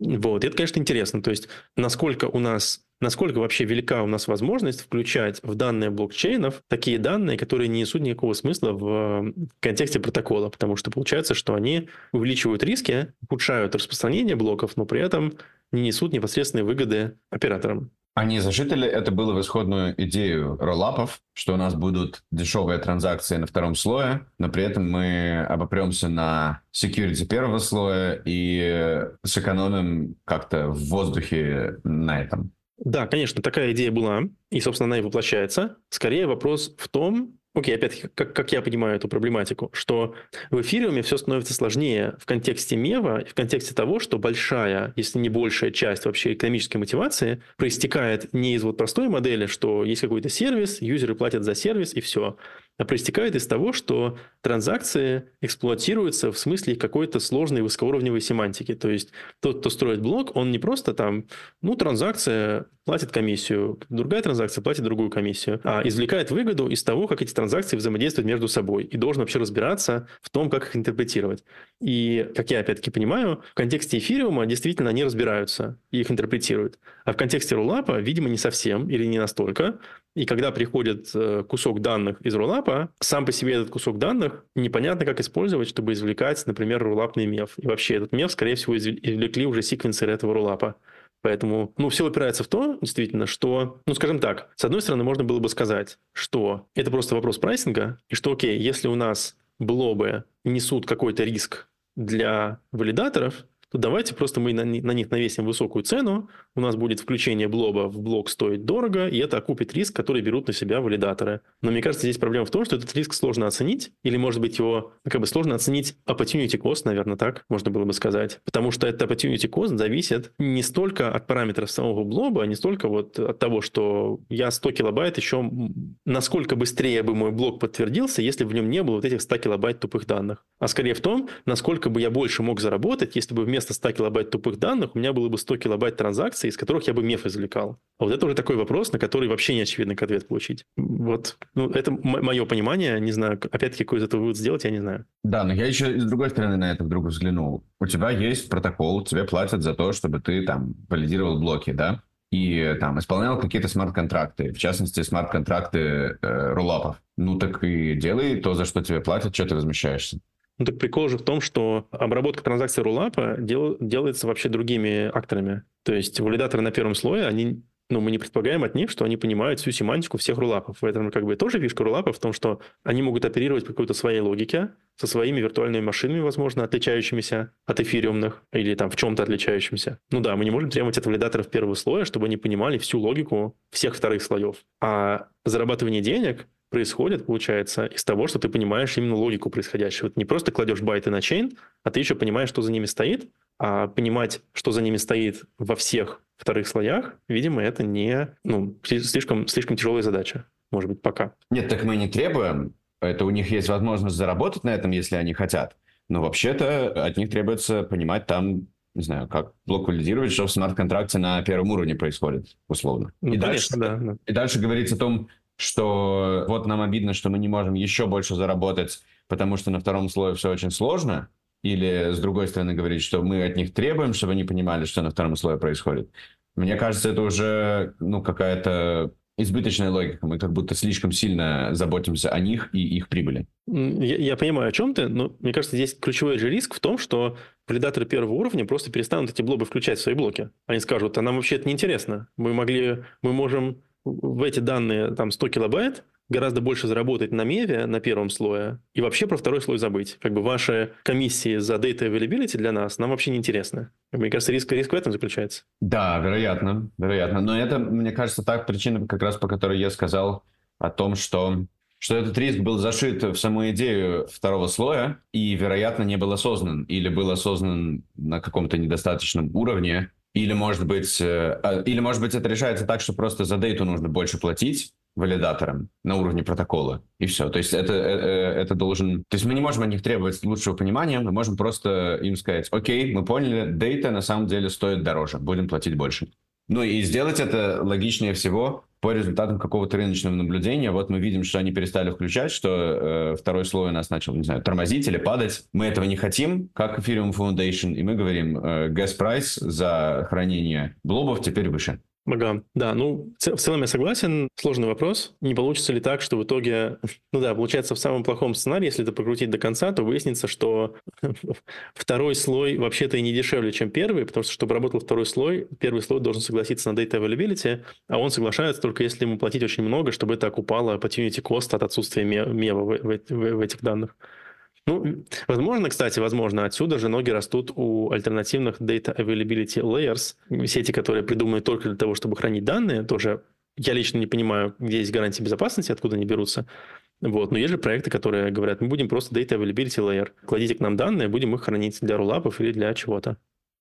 Вот, это, конечно, интересно. То есть, насколько у нас насколько вообще велика у нас возможность включать в данные блокчейнов такие данные, которые не несут никакого смысла в э, контексте протокола, потому что получается, что они увеличивают риски, ухудшают распространение блоков, но при этом не несут непосредственные выгоды операторам. Они зажители, это было в исходную идею роллапов, что у нас будут дешевые транзакции на втором слое, но при этом мы обопремся на security первого слоя и сэкономим как-то в воздухе на этом. Да, конечно, такая идея была, и, собственно, она и воплощается. Скорее вопрос в том, Окей, okay, опять-таки, как, как я понимаю эту проблематику, что в эфириуме все становится сложнее в контексте мева, в контексте того, что большая, если не большая часть вообще экономической мотивации проистекает не из вот простой модели, что есть какой-то сервис, юзеры платят за сервис и все, а проистекает из того, что транзакции эксплуатируются в смысле какой-то сложной высокоуровневой семантики. То есть тот, кто строит блок, он не просто там, ну, транзакция платит комиссию, другая транзакция платит другую комиссию, а извлекает выгоду из того, как эти транзакции взаимодействуют между собой и должен вообще разбираться в том, как их интерпретировать. И, как я опять-таки понимаю, в контексте эфириума действительно они разбираются и их интерпретируют. А в контексте рулапа, видимо, не совсем или не настолько. И когда приходит э, кусок данных из рулапа, сам по себе этот кусок данных непонятно, как использовать, чтобы извлекать, например, рулапный меф. И вообще этот меф, скорее всего, извлекли уже секвенсеры этого рулапа. Поэтому, ну, все упирается в то, действительно, что, ну, скажем так, с одной стороны, можно было бы сказать, что это просто вопрос прайсинга, и что, окей, если у нас блобы несут какой-то риск для валидаторов, то давайте просто мы на, на них навесим высокую цену, у нас будет включение блоба в блок стоит дорого, и это окупит риск, который берут на себя валидаторы. Но мне кажется, здесь проблема в том, что этот риск сложно оценить, или, может быть, его как бы сложно оценить opportunity cost, наверное, так можно было бы сказать, потому что этот opportunity cost зависит не столько от параметров самого блоба, не столько вот от того, что я 100 килобайт еще, насколько быстрее бы мой блок подтвердился, если бы в нем не было вот этих 100 килобайт тупых данных, а скорее в том, насколько бы я больше мог заработать, если бы вместо вместо 100 килобайт тупых данных у меня было бы 100 килобайт транзакций, из которых я бы меф извлекал? А вот это уже такой вопрос, на который вообще не очевидно, как ответ получить. Вот. Ну, это мое понимание. Не знаю, опять-таки, какой из этого вывод сделать, я не знаю. Да, но я еще с другой стороны на это вдруг взглянул. У тебя есть протокол, тебе платят за то, чтобы ты там валидировал блоки, да? и там исполнял какие-то смарт-контракты, в частности, смарт-контракты э, рулапов. Ну так и делай то, за что тебе платят, что ты возмущаешься. Ну так прикол же в том, что обработка транзакций рулапа дел, делается вообще другими акторами. То есть валидаторы на первом слое, они ну, мы не предполагаем от них, что они понимают всю семантику всех рулапов. В этом как бы тоже фишка рулапов в том, что они могут оперировать по какой-то своей логике, со своими виртуальными машинами, возможно, отличающимися от эфириумных или там в чем-то отличающимся. Ну да, мы не можем требовать от валидаторов первого слоя, чтобы они понимали всю логику всех вторых слоев. А зарабатывание денег происходит, получается, из того, что ты понимаешь именно логику происходящего. Ты не просто кладешь байты на чейн, а ты еще понимаешь, что за ними стоит, а понимать, что за ними стоит во всех вторых слоях, видимо, это не ну, слишком, слишком тяжелая задача, может быть, пока. Нет, так мы не требуем. Это у них есть возможность заработать на этом, если они хотят. Но вообще-то от них требуется понимать там не знаю, как блок валидировать, что в смарт-контракте на первом уровне происходит, условно. Ну, и, конечно, дальше, да, да. и дальше говорится о том, что вот нам обидно, что мы не можем еще больше заработать, потому что на втором слое все очень сложно, или, с другой стороны, говорить, что мы от них требуем, чтобы они понимали, что на втором слое происходит. Мне кажется, это уже ну, какая-то избыточная логика. Мы как будто слишком сильно заботимся о них и их прибыли. Я, я понимаю, о чем ты, но мне кажется, здесь ключевой же риск в том, что валидаторы первого уровня просто перестанут эти блобы включать в свои блоки. Они скажут, а нам вообще это неинтересно. Мы могли, мы можем в эти данные там 100 килобайт гораздо больше заработать на меве, на первом слое, и вообще про второй слой забыть. Как бы ваши комиссии за data availability для нас нам вообще не интересны. Мне кажется, риск, риск в этом заключается. Да, вероятно, вероятно. Но это, мне кажется, так причина, как раз по которой я сказал о том, что что этот риск был зашит в саму идею второго слоя и, вероятно, не был осознан или был осознан на каком-то недостаточном уровне, или, может быть, э, а, или, может быть, это решается так, что просто за дейту нужно больше платить, валидатором на уровне протокола, и все. То есть это, э, э, это должен... То есть мы не можем от них требовать лучшего понимания, мы можем просто им сказать, окей, мы поняли, дейта на самом деле стоит дороже, будем платить больше. Ну и сделать это логичнее всего по результатам какого-то рыночного наблюдения. Вот мы видим, что они перестали включать, что э, второй слой нас начал, не знаю, тормозить или падать. Мы этого не хотим, как Ethereum Foundation, и мы говорим, э, gas price за хранение блобов теперь выше. Ага, да, ну, в целом я согласен, сложный вопрос. Не получится ли так, что в итоге, ну да, получается в самом плохом сценарии, если это прокрутить до конца, то выяснится, что второй слой вообще-то и не дешевле, чем первый, потому что, чтобы работал второй слой, первый слой должен согласиться на data availability, а он соглашается только если ему платить очень много, чтобы это окупало opportunity cost от отсутствия мева в, в, в, в этих данных. Ну, возможно, кстати, возможно, отсюда же ноги растут у альтернативных Data Availability Layers, сети, которые придуманы только для того, чтобы хранить данные, тоже я лично не понимаю, где есть гарантии безопасности, откуда они берутся. Вот. Но есть же проекты, которые говорят, мы будем просто Data Availability Layer. Кладите к нам данные, будем их хранить для рулапов или для чего-то.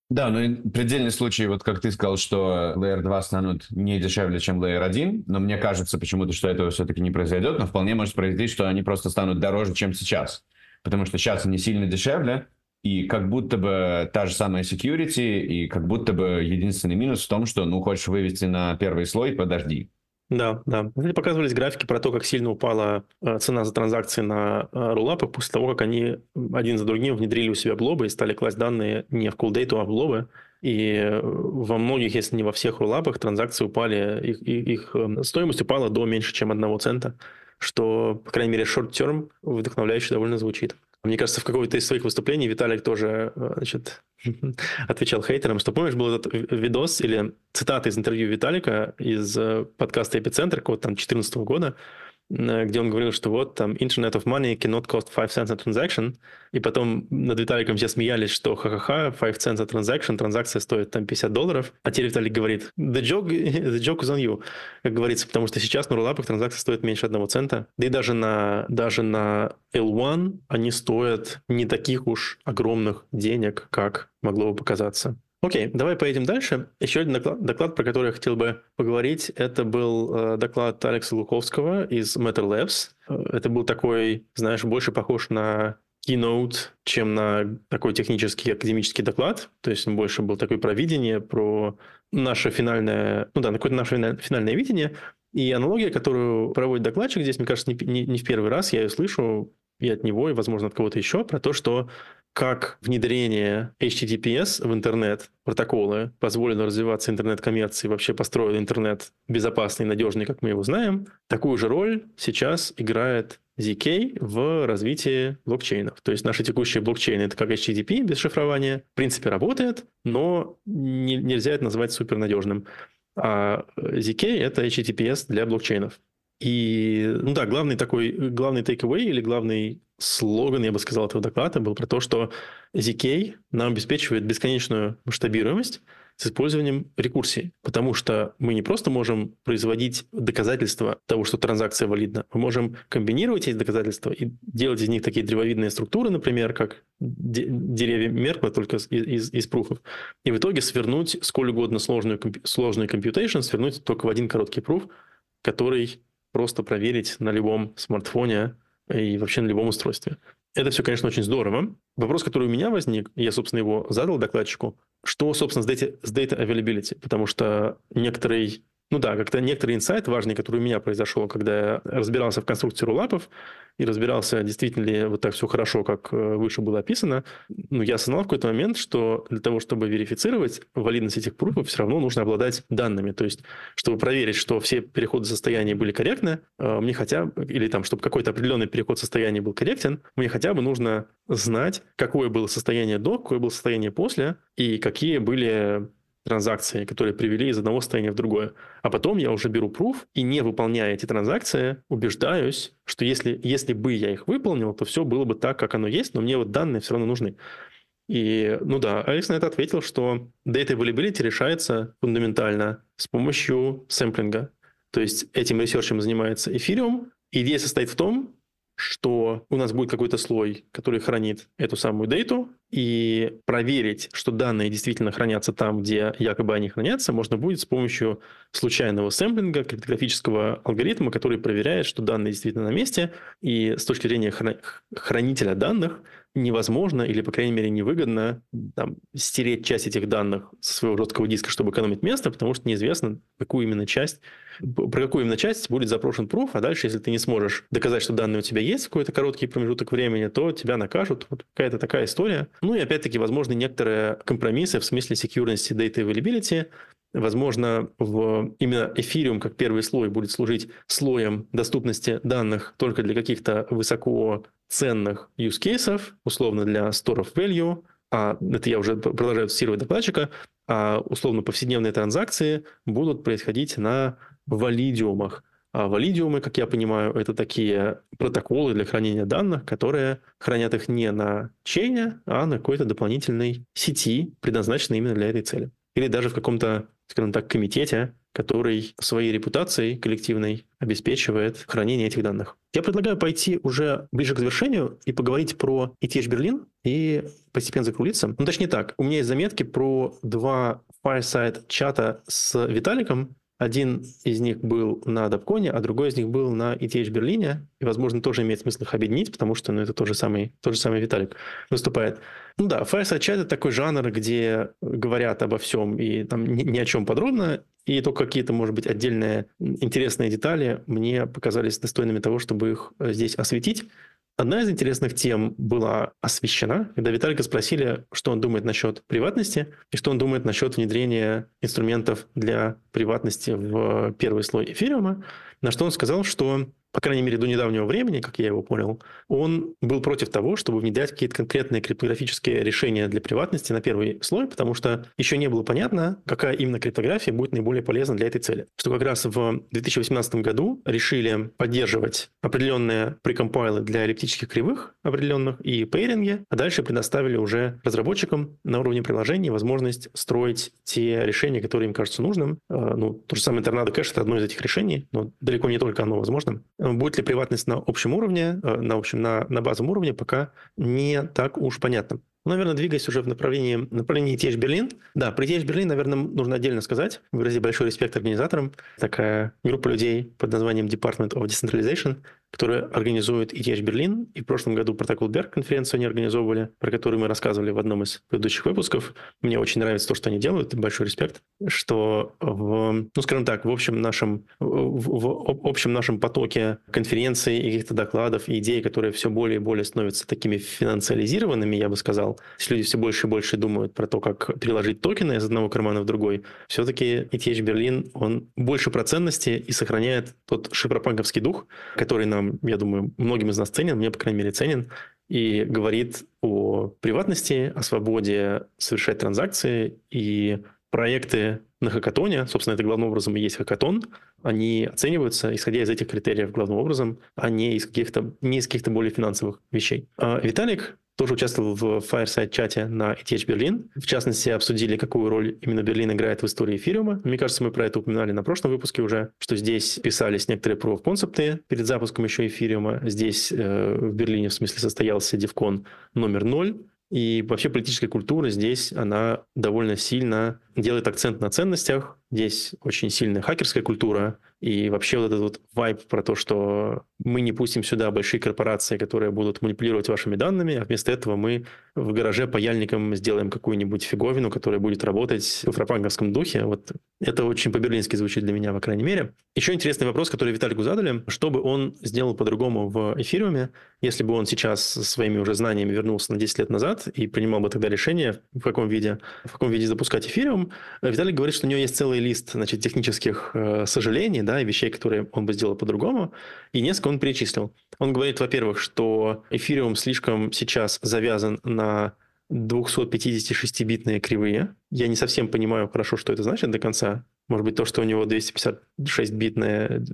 Да, но ну, предельный случай, вот как ты сказал, что Layer 2 станут не дешевле, чем Layer 1, но мне кажется почему-то, что этого все-таки не произойдет, но вполне может произойти, что они просто станут дороже, чем сейчас потому что сейчас они сильно дешевле, и как будто бы та же самая security, и как будто бы единственный минус в том, что, ну, хочешь вывести на первый слой, подожди. Да, да. Кстати, показывались графики про то, как сильно упала э, цена за транзакции на э, рулапах после того, как они один за другим внедрили у себя блобы и стали класть данные не в кулдейту, а в блобы. И э, во многих, если не во всех рулапах, транзакции упали, их, их, их стоимость упала до меньше, чем одного цента что, по крайней мере, short-term вдохновляюще довольно звучит. Мне кажется, в какой-то из своих выступлений Виталик тоже э, значит, отвечал хейтерам, что, помнишь, был этот видос или цитата из интервью Виталика из э, подкаста «Эпицентр» какого-то там 2014 года, Э, где он говорил, что вот там Internet of Money cannot cost 5 cents a transaction, и потом над Виталиком все смеялись, что ха-ха-ха, 5 cents a transaction, транзакция стоит там 50 долларов, а теперь Виталик говорит, the joke, the joke is on you, как говорится, потому что сейчас на рулапах транзакция стоит меньше одного цента, да и даже на, даже на L1 они стоят не таких уж огромных денег, как могло бы показаться. Окей, давай поедем дальше. Еще один доклад, доклад, про который я хотел бы поговорить, это был э, доклад Алекса Луковского из Matter Labs. Э, это был такой, знаешь, больше похож на keynote, чем на такой технический академический доклад. То есть он больше был такой про видение, про наше финальное, ну да, какое-то наше финальное видение. И аналогия, которую проводит докладчик здесь, мне кажется, не, не, не в первый раз я ее слышу, и от него, и, возможно, от кого-то еще, про то, что как внедрение HTTPS в интернет, протоколы, позволило развиваться интернет-коммерции, вообще построил интернет безопасный, надежный, как мы его знаем, такую же роль сейчас играет ZK в развитии блокчейнов. То есть наши текущие блокчейны — это как HTTP без шифрования. В принципе, работает, но не, нельзя это назвать супернадежным. А ZK — это HTTPS для блокчейнов. И, ну да, главный такой, главный takeaway или главный слоган, я бы сказал, этого доклада был про то, что ZK нам обеспечивает бесконечную масштабируемость с использованием рекурсии, потому что мы не просто можем производить доказательства того, что транзакция валидна, мы можем комбинировать эти доказательства и делать из них такие древовидные структуры, например, как деревья Меркла только из, из, из пруфов, и в итоге свернуть сколь угодно сложную, комп- сложный computation, свернуть только в один короткий пруф, который просто проверить на любом смартфоне и вообще на любом устройстве. Это все, конечно, очень здорово. Вопрос, который у меня возник, я, собственно, его задал докладчику, что, собственно, с data, с data availability, потому что некоторый ну да, как-то некоторый инсайт важный, который у меня произошел, когда я разбирался в конструкции рулапов и разбирался, действительно ли вот так все хорошо, как э, выше было описано, ну, я осознал в какой-то момент, что для того, чтобы верифицировать валидность этих пруфов, все равно нужно обладать данными. То есть, чтобы проверить, что все переходы состояния были корректны, э, мне хотя бы, или там, чтобы какой-то определенный переход состояния был корректен, мне хотя бы нужно знать, какое было состояние до, какое было состояние после, и какие были транзакции, которые привели из одного состояния в другое. А потом я уже беру пруф и, не выполняя эти транзакции, убеждаюсь, что если, если бы я их выполнил, то все было бы так, как оно есть, но мне вот данные все равно нужны. И, ну да, Алекс на это ответил, что data availability решается фундаментально с помощью сэмплинга. То есть этим ресерчем занимается эфириум. Идея состоит в том, что у нас будет какой-то слой, который хранит эту самую дейту, и проверить, что данные действительно хранятся там, где якобы они хранятся, можно будет с помощью случайного сэмплинга криптографического алгоритма, который проверяет, что данные действительно на месте, и с точки зрения хранителя данных невозможно или, по крайней мере, невыгодно там, стереть часть этих данных со своего жесткого диска, чтобы экономить место, потому что неизвестно, какую именно часть про какую именно часть будет запрошен пруф, а дальше, если ты не сможешь доказать, что данные у тебя есть какой-то короткий промежуток времени, то тебя накажут. Вот какая-то такая история. Ну и опять-таки, возможны некоторые компромиссы в смысле секьюрности data availability, Возможно, в именно эфириум как первый слой будет служить слоем доступности данных только для каких-то высоко ценных use cases, условно для store of value, а это я уже продолжаю цитировать докладчика, а условно повседневные транзакции будут происходить на валидиумах. А валидиумы, как я понимаю, это такие протоколы для хранения данных, которые хранят их не на чейне, а на какой-то дополнительной сети, предназначенной именно для этой цели. Или даже в каком-то, скажем так, комитете, который своей репутацией коллективной обеспечивает хранение этих данных. Я предлагаю пойти уже ближе к завершению и поговорить про ETH Берлин и постепенно закрулиться. Ну, точнее так, у меня есть заметки про два fireside чата с Виталиком, один из них был на Дапконе, а другой из них был на ETH Берлине. И, возможно, тоже имеет смысл их объединить, потому что ну, это тот же, самый, тот же самый Виталик выступает. Ну да, Fireside Chat — это такой жанр, где говорят обо всем и там ни, ни о чем подробно, и только какие-то, может быть, отдельные интересные детали мне показались достойными того, чтобы их э, здесь осветить. Одна из интересных тем была освещена, когда Виталика спросили, что он думает насчет приватности и что он думает насчет внедрения инструментов для приватности в первый слой эфириума, на что он сказал, что по крайней мере, до недавнего времени, как я его понял, он был против того, чтобы внедрять какие-то конкретные криптографические решения для приватности на первый слой, потому что еще не было понятно, какая именно криптография будет наиболее полезна для этой цели. Что как раз в 2018 году решили поддерживать определенные прикомпайлы для эллиптических кривых определенных и пейринги, а дальше предоставили уже разработчикам на уровне приложений возможность строить те решения, которые им кажутся нужным. Э, ну, то же самое торнадо кэш — это одно из этих решений, но далеко не только оно возможно. Э, будет ли приватность на общем уровне, э, на, общем, на, на базовом уровне, пока не так уж понятно. Ну, наверное, двигаясь уже в направлении, направлении ETH Берлин. Да, про ETH Берлин, наверное, нужно отдельно сказать. Выразить большой респект организаторам. Такая группа людей под названием Department of Decentralization – которые организуют ETH Берлин. И в прошлом году протокол Берг конференцию они организовывали, про которую мы рассказывали в одном из предыдущих выпусков. Мне очень нравится то, что они делают, большой респект, что в, ну, скажем так, в общем нашем, в, в общем нашем потоке конференций и каких-то докладов идей, которые все более и более становятся такими финансализированными, я бы сказал, то люди все больше и больше думают про то, как переложить токены из одного кармана в другой, все-таки ETH Берлин, он больше про ценности и сохраняет тот шипропанковский дух, который нам я думаю, многим из нас ценен, мне, по крайней мере, ценен, и говорит о приватности, о свободе совершать транзакции и проекты на хакатоне, собственно, это главным образом и есть хакатон, они оцениваются, исходя из этих критериев главным образом, а не из каких-то не из каких-то более финансовых вещей. А, Виталик тоже участвовал в Fireside-чате на ETH Berlin. В частности, обсудили, какую роль именно Берлин играет в истории эфириума. Мне кажется, мы про это упоминали на прошлом выпуске уже, что здесь писались некоторые proof-концепты перед запуском еще эфириума. Здесь э, в Берлине, в смысле, состоялся DevCon номер ноль, и вообще политическая культура здесь, она довольно сильно делает акцент на ценностях, Здесь очень сильная хакерская культура, и вообще вот этот вот вайп про то, что мы не пустим сюда большие корпорации, которые будут манипулировать вашими данными, а вместо этого мы в гараже паяльником сделаем какую-нибудь фиговину, которая будет работать в фропанковском духе. Вот это очень по-берлински звучит для меня, по крайней мере. Еще интересный вопрос, который Виталику задали. Что бы он сделал по-другому в эфириуме, если бы он сейчас своими уже знаниями вернулся на 10 лет назад и принимал бы тогда решение, в каком виде, в каком виде запускать эфириум? Виталик говорит, что у него есть целый целый лист, значит, технических э, сожалений, да, и вещей, которые он бы сделал по-другому, и несколько он перечислил. Он говорит, во-первых, что эфириум слишком сейчас завязан на 256-битные кривые. Я не совсем понимаю хорошо, что это значит до конца. Может быть, то, что у него 256-битная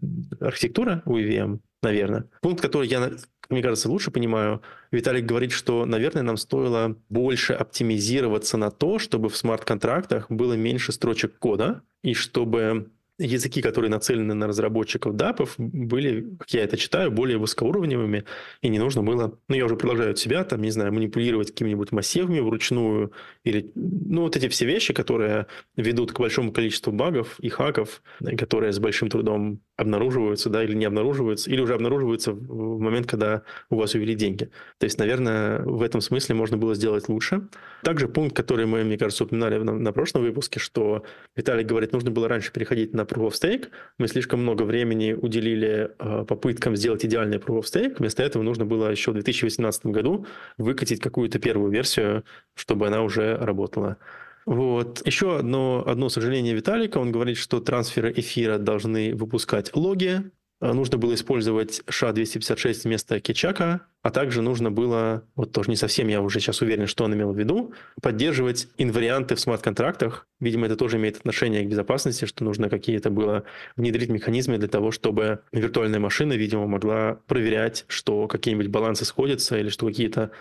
э, архитектура у EVM, наверное. Пункт, который я, мне кажется, лучше понимаю, Виталик говорит, что, наверное, нам стоило больше оптимизироваться на то, чтобы в смарт-контрактах было меньше строчек кода, и чтобы языки, которые нацелены на разработчиков дапов, были, как я это читаю, более высокоуровневыми, и не нужно было, ну, я уже предлагаю от себя, там, не знаю, манипулировать какими-нибудь массивами вручную, или, ну, вот эти все вещи, которые ведут к большому количеству багов и хаков, которые с большим трудом обнаруживаются, да, или не обнаруживаются, или уже обнаруживаются в момент, когда у вас увели деньги. То есть, наверное, в этом смысле можно было сделать лучше. Также пункт, который мы, мне кажется, упоминали на, на прошлом выпуске, что Виталий говорит, нужно было раньше переходить на идеального Proof of Stake. Мы слишком много времени уделили э, попыткам сделать идеальный Proof of Stake. Вместо этого нужно было еще в 2018 году выкатить какую-то первую версию, чтобы она уже работала. Вот. Еще одно, одно сожаление Виталика. Он говорит, что трансферы эфира должны выпускать логи. А, нужно было использовать ША-256 вместо Кичака, а также нужно было, вот тоже не совсем я уже сейчас уверен, что он имел в виду, поддерживать инварианты в смарт-контрактах. Видимо, это тоже имеет отношение к безопасности, что нужно какие-то было внедрить механизмы для того, чтобы виртуальная машина, видимо, могла проверять, что какие-нибудь балансы сходятся или что какие-то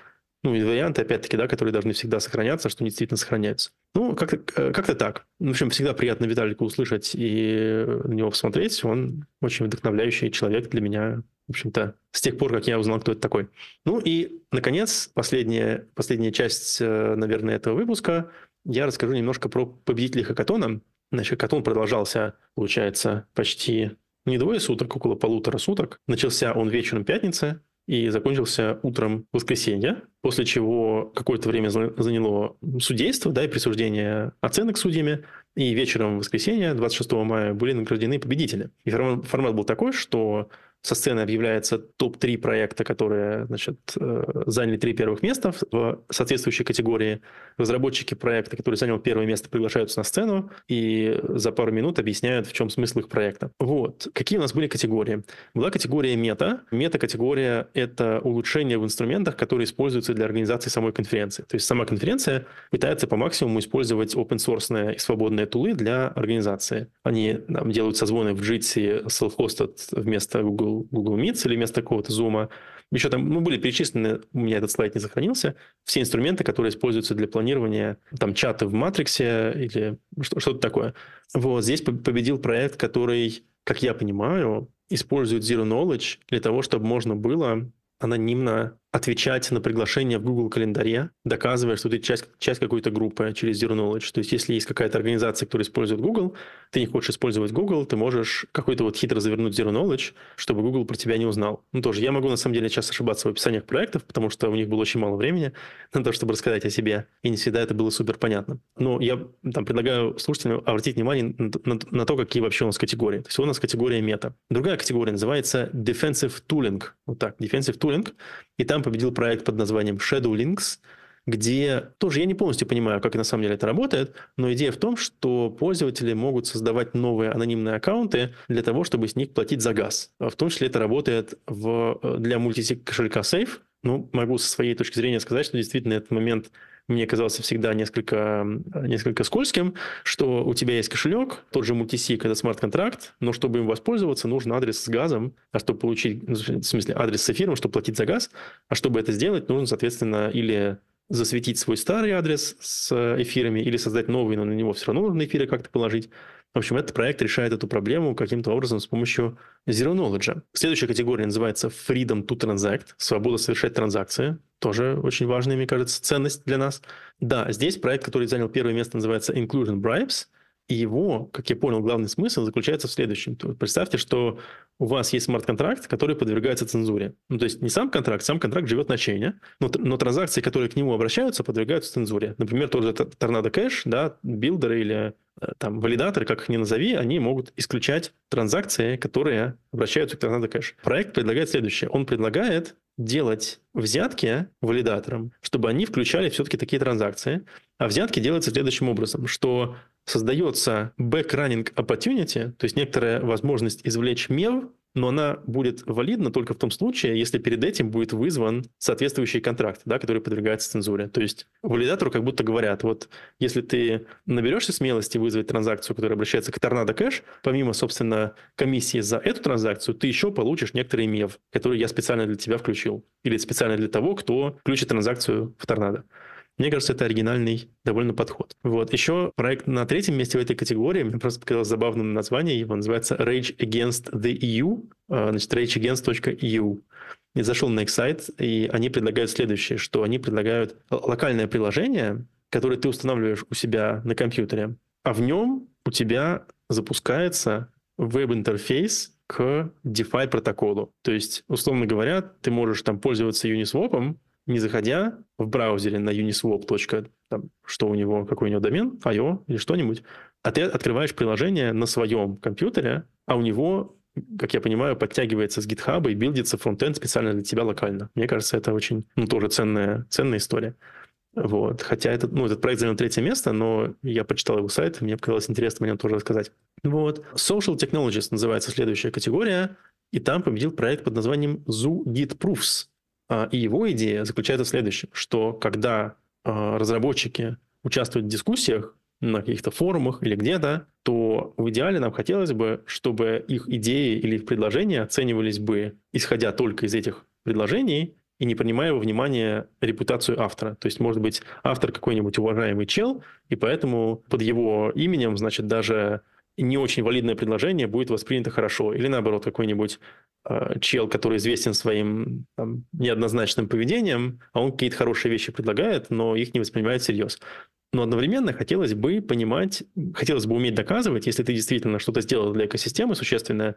ну, и варианты, опять-таки, да, которые должны всегда сохраняться, что они действительно сохраняются. Ну, как-то, э, как так. Ну, в общем, всегда приятно виталику услышать и на него посмотреть. Он очень вдохновляющий человек для меня, в общем-то, с тех пор, как я узнал, кто это такой. Ну и, наконец, последняя, последняя часть, э, наверное, этого выпуска. Я расскажу немножко про победителей хакатона. Значит, хакатон продолжался, получается, почти не двое суток, около полутора суток. Начался он вечером пятницы, и закончился утром воскресенья, после чего какое-то время заняло судейство, да, и присуждение оценок судьями, и вечером воскресенья, 26 мая, были награждены победители. И формат был такой, что со сцены объявляется топ-3 проекта, которые значит, э, заняли три первых места в соответствующей категории. Разработчики проекта, который занял первое место, приглашаются на сцену и за пару минут объясняют, в чем смысл их проекта. Вот. Какие у нас были категории? Была категория мета. Мета-категория — это улучшение в инструментах, которые используются для организации самой конференции. То есть сама конференция пытается по максимуму использовать open-source и свободные тулы для организации. Они там, делают созвоны в Jitsi, self-hosted вместо Google Google, Google Meets или вместо какого-то Zoom. Еще там ну, были перечислены, у меня этот слайд не сохранился, все инструменты, которые используются для планирования там чаты в Матриксе или что-то такое. Вот здесь победил проект, который, как я понимаю, использует Zero Knowledge для того, чтобы можно было анонимно отвечать на приглашение в Google календаре, доказывая, что ты часть, часть какой-то группы через Zero Knowledge. То есть, если есть какая-то организация, которая использует Google, ты не хочешь использовать Google, ты можешь какой-то вот хитро завернуть Zero Knowledge, чтобы Google про тебя не узнал. Ну, тоже я могу, на самом деле, сейчас ошибаться в описаниях проектов, потому что у них было очень мало времени на то, чтобы рассказать о себе, и не всегда это было супер понятно. Но я там предлагаю слушателям обратить внимание на, на, на то, какие вообще у нас категории. То есть, у нас категория мета. Другая категория называется defensive tooling. Вот так, defensive tooling и там победил проект под названием Shadow Links, где тоже я не полностью понимаю, как на самом деле это работает, но идея в том, что пользователи могут создавать новые анонимные аккаунты для того, чтобы с них платить за газ. А в том числе это работает в, э, для мультисек кошелька Safe. Ну, могу со своей точки зрения сказать, что действительно этот момент мне казался всегда несколько, несколько скользким, что у тебя есть кошелек, тот же MultiSig, это смарт-контракт, но чтобы им воспользоваться, нужен адрес с газом, а чтобы получить, ну, в смысле, адрес с эфиром, чтобы платить за газ, а чтобы это сделать, нужно, соответственно, или засветить свой старый адрес с э, эфирами или создать новый, но на него все равно нужно эфиры как-то положить. В общем, этот проект решает эту проблему каким-то образом с помощью Zero Knowledge. Следующая категория называется Freedom to Transact, свобода совершать транзакции тоже очень важная, мне кажется, ценность для нас. Да, здесь проект, который занял первое место, называется Inclusion Bribes, и его, как я понял, главный смысл заключается в следующем. Представьте, что у вас есть смарт-контракт, который подвергается цензуре. Ну, то есть не сам контракт, сам контракт живет на чейне, но, но транзакции, которые к нему обращаются, подвергаются цензуре. Например, тот же Торнадо Кэш, да, билдер или Э, там, валидаторы, как их ни назови, они могут исключать транзакции, которые обращаются к торнадо кэш. Проект предлагает следующее. Он предлагает делать взятки валидаторам, чтобы они включали все-таки такие транзакции. А взятки делаются следующим образом, что создается back-running opportunity, то есть некоторая возможность извлечь мел но она будет валидна только в том случае, если перед этим будет вызван соответствующий контракт, да, который подвергается цензуре. То есть валидатору как будто говорят, вот если ты наберешься смелости вызвать транзакцию, которая обращается к Торнадо Кэш, помимо, собственно, комиссии за эту транзакцию, ты еще получишь некоторые мев, которые я специально для тебя включил, или специально для того, кто включит транзакцию в Торнадо. Мне кажется, это оригинальный довольно подход. Вот. Еще проект на третьем месте в этой категории, мне просто показалось забавным название, его называется Rage Against the EU, а, значит, rageagainst.eu. И зашел на их сайт, и они предлагают следующее, что они предлагают локальное приложение, которое ты устанавливаешь у себя на компьютере, а в нем у тебя запускается веб-интерфейс к DeFi протоколу. То есть, условно говоря, ты можешь там пользоваться Uniswap, не заходя в браузере на uniswap. Там, что у него, какой у него домен, IO или что-нибудь, а ты открываешь приложение на своем компьютере, а у него, как я понимаю, подтягивается с GitHub и билдится фронтенд специально для тебя локально. Мне кажется, это очень, ну, тоже ценная, ценная история. Вот. Хотя этот, ну, этот проект занял третье место, но я почитал его сайт, и мне показалось интересно о нем тоже рассказать. Вот. Social Technologies называется следующая категория, и там победил проект под названием Zoo Git Proofs. А, и его идея заключается в следующем, что когда а, разработчики участвуют в дискуссиях на каких-то форумах или где-то, то в идеале нам хотелось бы, чтобы их идеи или их предложения оценивались бы, исходя только из этих предложений, и не принимая во внимание репутацию автора. То есть, может быть, автор какой-нибудь уважаемый чел, и поэтому под его именем, значит, даже не очень валидное предложение будет воспринято хорошо. Или наоборот, какой-нибудь э, чел, который известен своим там, неоднозначным поведением, а он какие-то хорошие вещи предлагает, но их не воспринимают всерьез. Но одновременно хотелось бы понимать, хотелось бы уметь доказывать, если ты действительно что-то сделал для экосистемы существенное,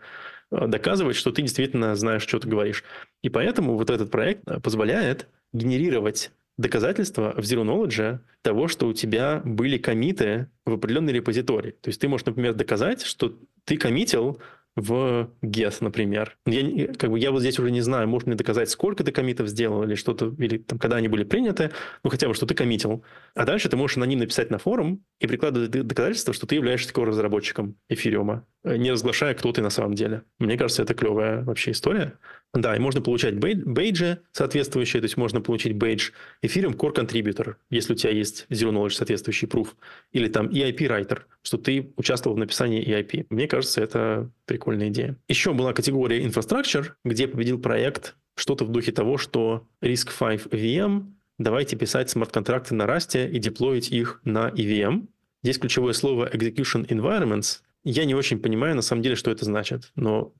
а, доказывать, что ты действительно знаешь, что ты говоришь. И поэтому вот этот проект а, позволяет генерировать доказательство в Zero Knowledge того, что у тебя были комиты в определенной репозитории. То есть ты можешь, например, доказать, что ты коммитил в GET, например. Я, как бы, я вот здесь уже не знаю, можно ли доказать, сколько ты комитов сделал или что-то, или там, когда они были приняты, ну хотя бы, что ты коммитил. А дальше ты можешь на аноним написать на форум и прикладывать доказательства, что ты являешься такого разработчиком эфириума не разглашая, кто ты на самом деле. Мне кажется, это клевая вообще история. Да, и можно получать бейджи соответствующие, то есть можно получить бейдж Ethereum Core Contributor, если у тебя есть Zero Knowledge соответствующий proof, или там EIP Writer, что ты участвовал в написании EIP. Мне кажется, это прикольная идея. Еще была категория Infrastructure, где победил проект что-то в духе того, что Risk 5 e VM, давайте писать смарт-контракты на Rust и деплоить их на EVM. Здесь ключевое слово execution environments, я не очень понимаю, на самом деле, что это значит, но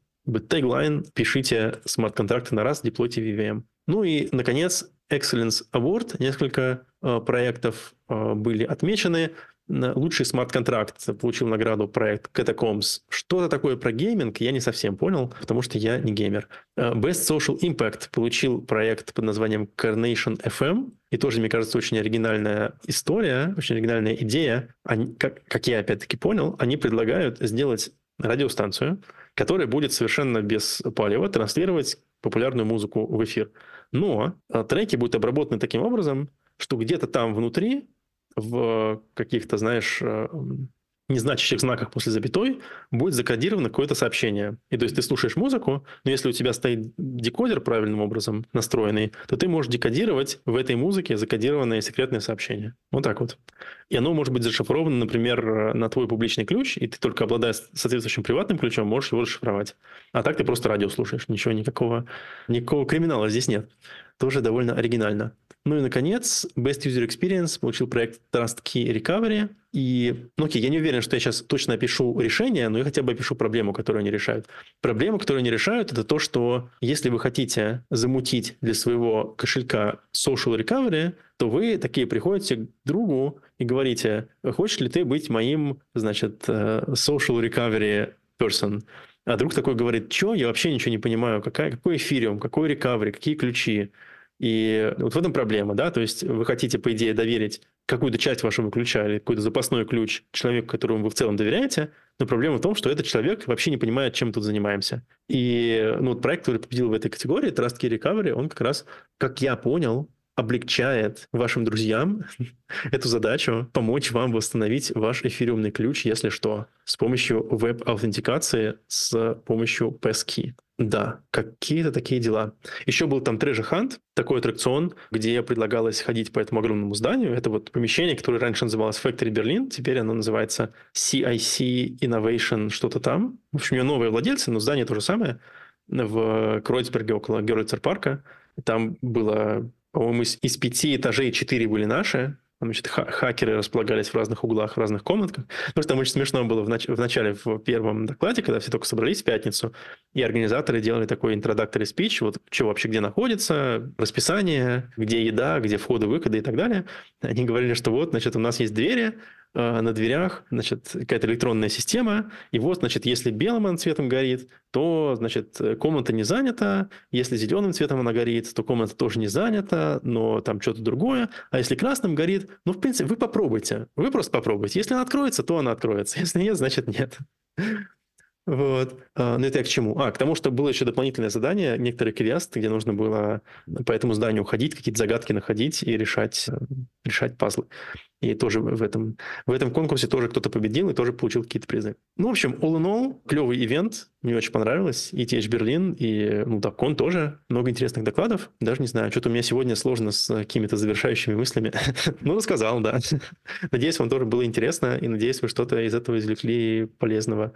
теглайн «Пишите смарт-контракты на раз, деплойте VVM». Ну и, наконец, Excellence Award. Несколько э, проектов э, были отмечены. Лучший смарт-контракт получил награду проект Catacombs. Что-то такое про гейминг я не совсем понял, потому что я не геймер. Э, Best Social Impact получил проект под названием Carnation FM. И тоже, мне кажется, очень оригинальная история, очень оригинальная идея. Они, как, как я опять-таки понял, они предлагают сделать радиостанцию, которая будет совершенно без палева транслировать популярную музыку в эфир. Но э, треки будут обработаны таким образом, что где-то там внутри в каких-то, знаешь, э, незначащих знаках после запятой будет закодировано какое-то сообщение. И то есть ты слушаешь музыку, но если у тебя стоит декодер правильным образом настроенный, то ты можешь декодировать в этой музыке закодированное секретное сообщение. Вот так вот. И оно может быть зашифровано, например, э, на твой публичный ключ, и ты только обладая соответствующим приватным ключом, можешь его расшифровать. А так ты просто радио слушаешь, ничего никакого, никакого криминала здесь нет. Тоже довольно оригинально. Ну и, наконец, Best User Experience получил проект Trust Key Recovery. И, ну окей, я не уверен, что я сейчас точно опишу решение, но я хотя бы опишу проблему, которую они решают. Проблему, которую они решают, это то, что если вы хотите замутить для своего кошелька social recovery, то вы такие приходите к другу и говорите, хочешь ли ты быть моим, значит, э, social recovery person? А друг такой говорит, что я вообще ничего не понимаю, какая, какой эфириум, какой рекавери, какие ключи, и вот в этом проблема, да, то есть вы хотите, по идее, доверить какую-то часть вашего ключа или какой-то запасной ключ человеку, которому вы в целом доверяете, но проблема в том, что этот человек вообще не понимает, чем мы тут занимаемся. И ну, вот проект, который победил в этой категории, Trust Key Recovery, он как раз, как я понял, облегчает вашим друзьям эту задачу помочь вам восстановить ваш эфириумный ключ, если что, с помощью веб-аутентикации, с помощью PESKey. Да, какие-то такие дела. Еще был там Treasure Hunt, такой аттракцион, где предлагалось ходить по этому огромному зданию. Это вот помещение, которое раньше называлось Factory Berlin, теперь оно называется CIC Innovation что-то там. В общем, у него новые владельцы, но здание то же самое. В Кройцберге около Герлицер парка. Там было, по-моему, из, из пяти этажей четыре были наши, значит, хакеры располагались в разных углах, в разных комнатках. Ну, что там очень смешно было в, нач- в начале, в первом докладе, когда все только собрались в пятницу, и организаторы делали такой интродактор спич, вот что вообще где находится, расписание, где еда, где входы, выходы и так далее. Они говорили, что вот, значит, у нас есть двери, Э, на дверях, значит, какая-то электронная система, и вот, значит, если белым цветом горит, то, значит, э, комната не занята, если зеленым цветом она горит, то комната тоже не занята, но там что-то другое, а если красным горит, ну, в принципе, вы попробуйте, вы просто попробуйте. Если она откроется, то она откроется, если нет, значит, нет. Вот. А, ну, это я к чему? А, к тому, что было еще дополнительное задание, некоторые квесты, где нужно было по этому зданию уходить, какие-то загадки находить и решать, э, решать пазлы. И тоже в этом, в этом конкурсе тоже кто-то победил и тоже получил какие-то призы. Ну, в общем, all in all, клевый ивент, мне очень понравилось. И TH Берлин, и Мудакон ну, тоже. Много интересных докладов. Даже не знаю, что-то у меня сегодня сложно с какими-то завершающими мыслями. ну, рассказал, да. надеюсь, вам тоже было интересно, и надеюсь, вы что-то из этого извлекли полезного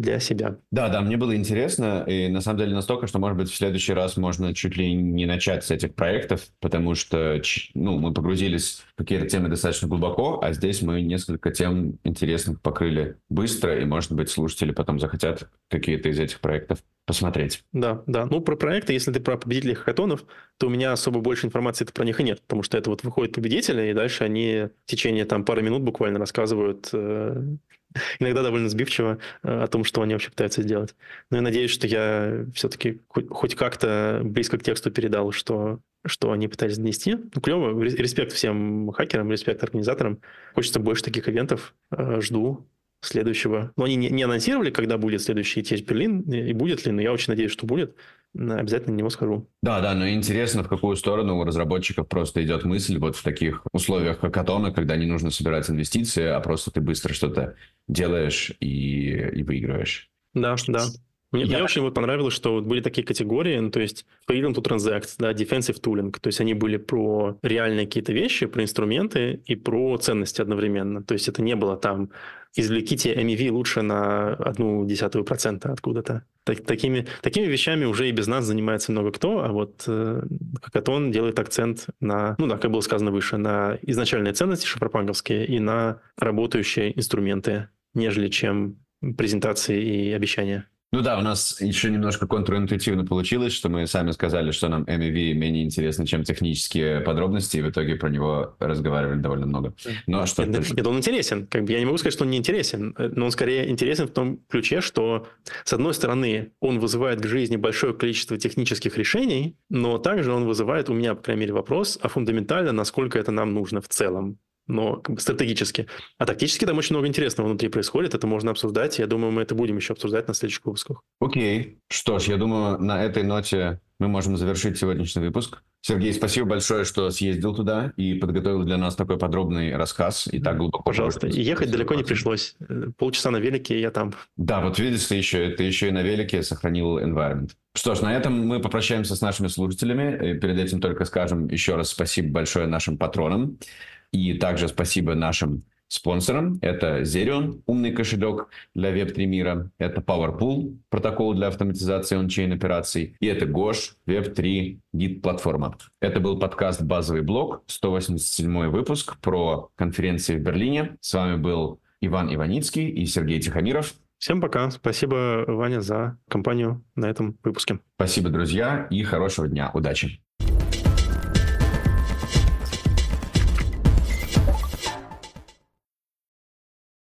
для себя. Да, да, мне было интересно, и на самом деле настолько, что, может быть, в следующий раз можно чуть ли не начать с этих проектов, потому что, ну, мы погрузились в какие-то темы достаточно глубоко, а здесь мы несколько тем интересных покрыли быстро, и, может быть, слушатели потом захотят какие-то из этих проектов посмотреть. Да, да. Ну, про проекты, если ты про победителей хакатонов, то у меня особо больше информации про них и нет, потому что это вот выходят победители, и дальше они в течение там пары минут буквально рассказывают э, иногда довольно сбивчиво э, о том, что они вообще пытаются сделать. Но я надеюсь, что я все-таки хоть как-то близко к тексту передал, что, что они пытались донести. Ну, клево. Респект всем хакерам, респект организаторам. Хочется больше таких ивентов. Э, жду следующего. Но они не, не анонсировали, когда будет следующий ETH Берлин и будет ли, но я очень надеюсь, что будет обязательно на него схожу. Да, да, но интересно, в какую сторону у разработчиков просто идет мысль вот в таких условиях хакатона, когда не нужно собирать инвестиции, а просто ты быстро что-то делаешь и, и выигрываешь. Да, да. Мне, я... мне очень вот понравилось, что вот были такие категории, ну, то есть freedom тут transact, да, defensive tooling, то есть они были про реальные какие-то вещи, про инструменты и про ценности одновременно. То есть это не было там извлеките MEV лучше на одну десятую процента откуда-то. Так, такими, такими вещами уже и без нас занимается много кто, а вот э, Хакатон делает акцент на, ну да, как было сказано выше, на изначальные ценности шифропанковские и на работающие инструменты, нежели чем презентации и обещания. Ну да, у нас еще немножко контринтуитивно получилось, что мы сами сказали, что нам MEV менее интересно, чем технические подробности, и в итоге про него разговаривали довольно много. Но что нет, нет, он интересен. Как бы я не могу сказать, что он не интересен, э, но он скорее интересен в том ключе, что, с одной стороны, он вызывает к жизни большое количество технических решений, но также он вызывает у меня, по крайней мере, вопрос, а фундаментально, насколько это нам нужно в целом но как бы стратегически. А тактически там очень много интересного внутри происходит, это можно обсуждать, я думаю, мы это будем еще обсуждать на следующих выпусках. Окей, okay. что ж, я думаю, на этой ноте мы можем завершить сегодняшний выпуск. Сергей, спасибо большое, что съездил туда и подготовил для нас такой подробный рассказ и так глубоко. Пожалуйста, и ехать далеко не пришлось. Полчаса на велике, и я там. Да, вот видишь, ты еще, ты еще и на велике сохранил environment. Что ж, на этом мы попрощаемся с нашими слушателями. Э, перед этим только скажем еще раз спасибо большое нашим патронам. И также спасибо нашим спонсорам. Это Zerion, умный кошелек для web 3 мира. Это PowerPool, протокол для автоматизации ончейн операций. И это Gosh, web 3 гид-платформа. Это был подкаст «Базовый блок», 187 выпуск про конференции в Берлине. С вами был Иван Иваницкий и Сергей Тихомиров. Всем пока. Спасибо, Ваня, за компанию на этом выпуске. Спасибо, друзья, и хорошего дня. Удачи.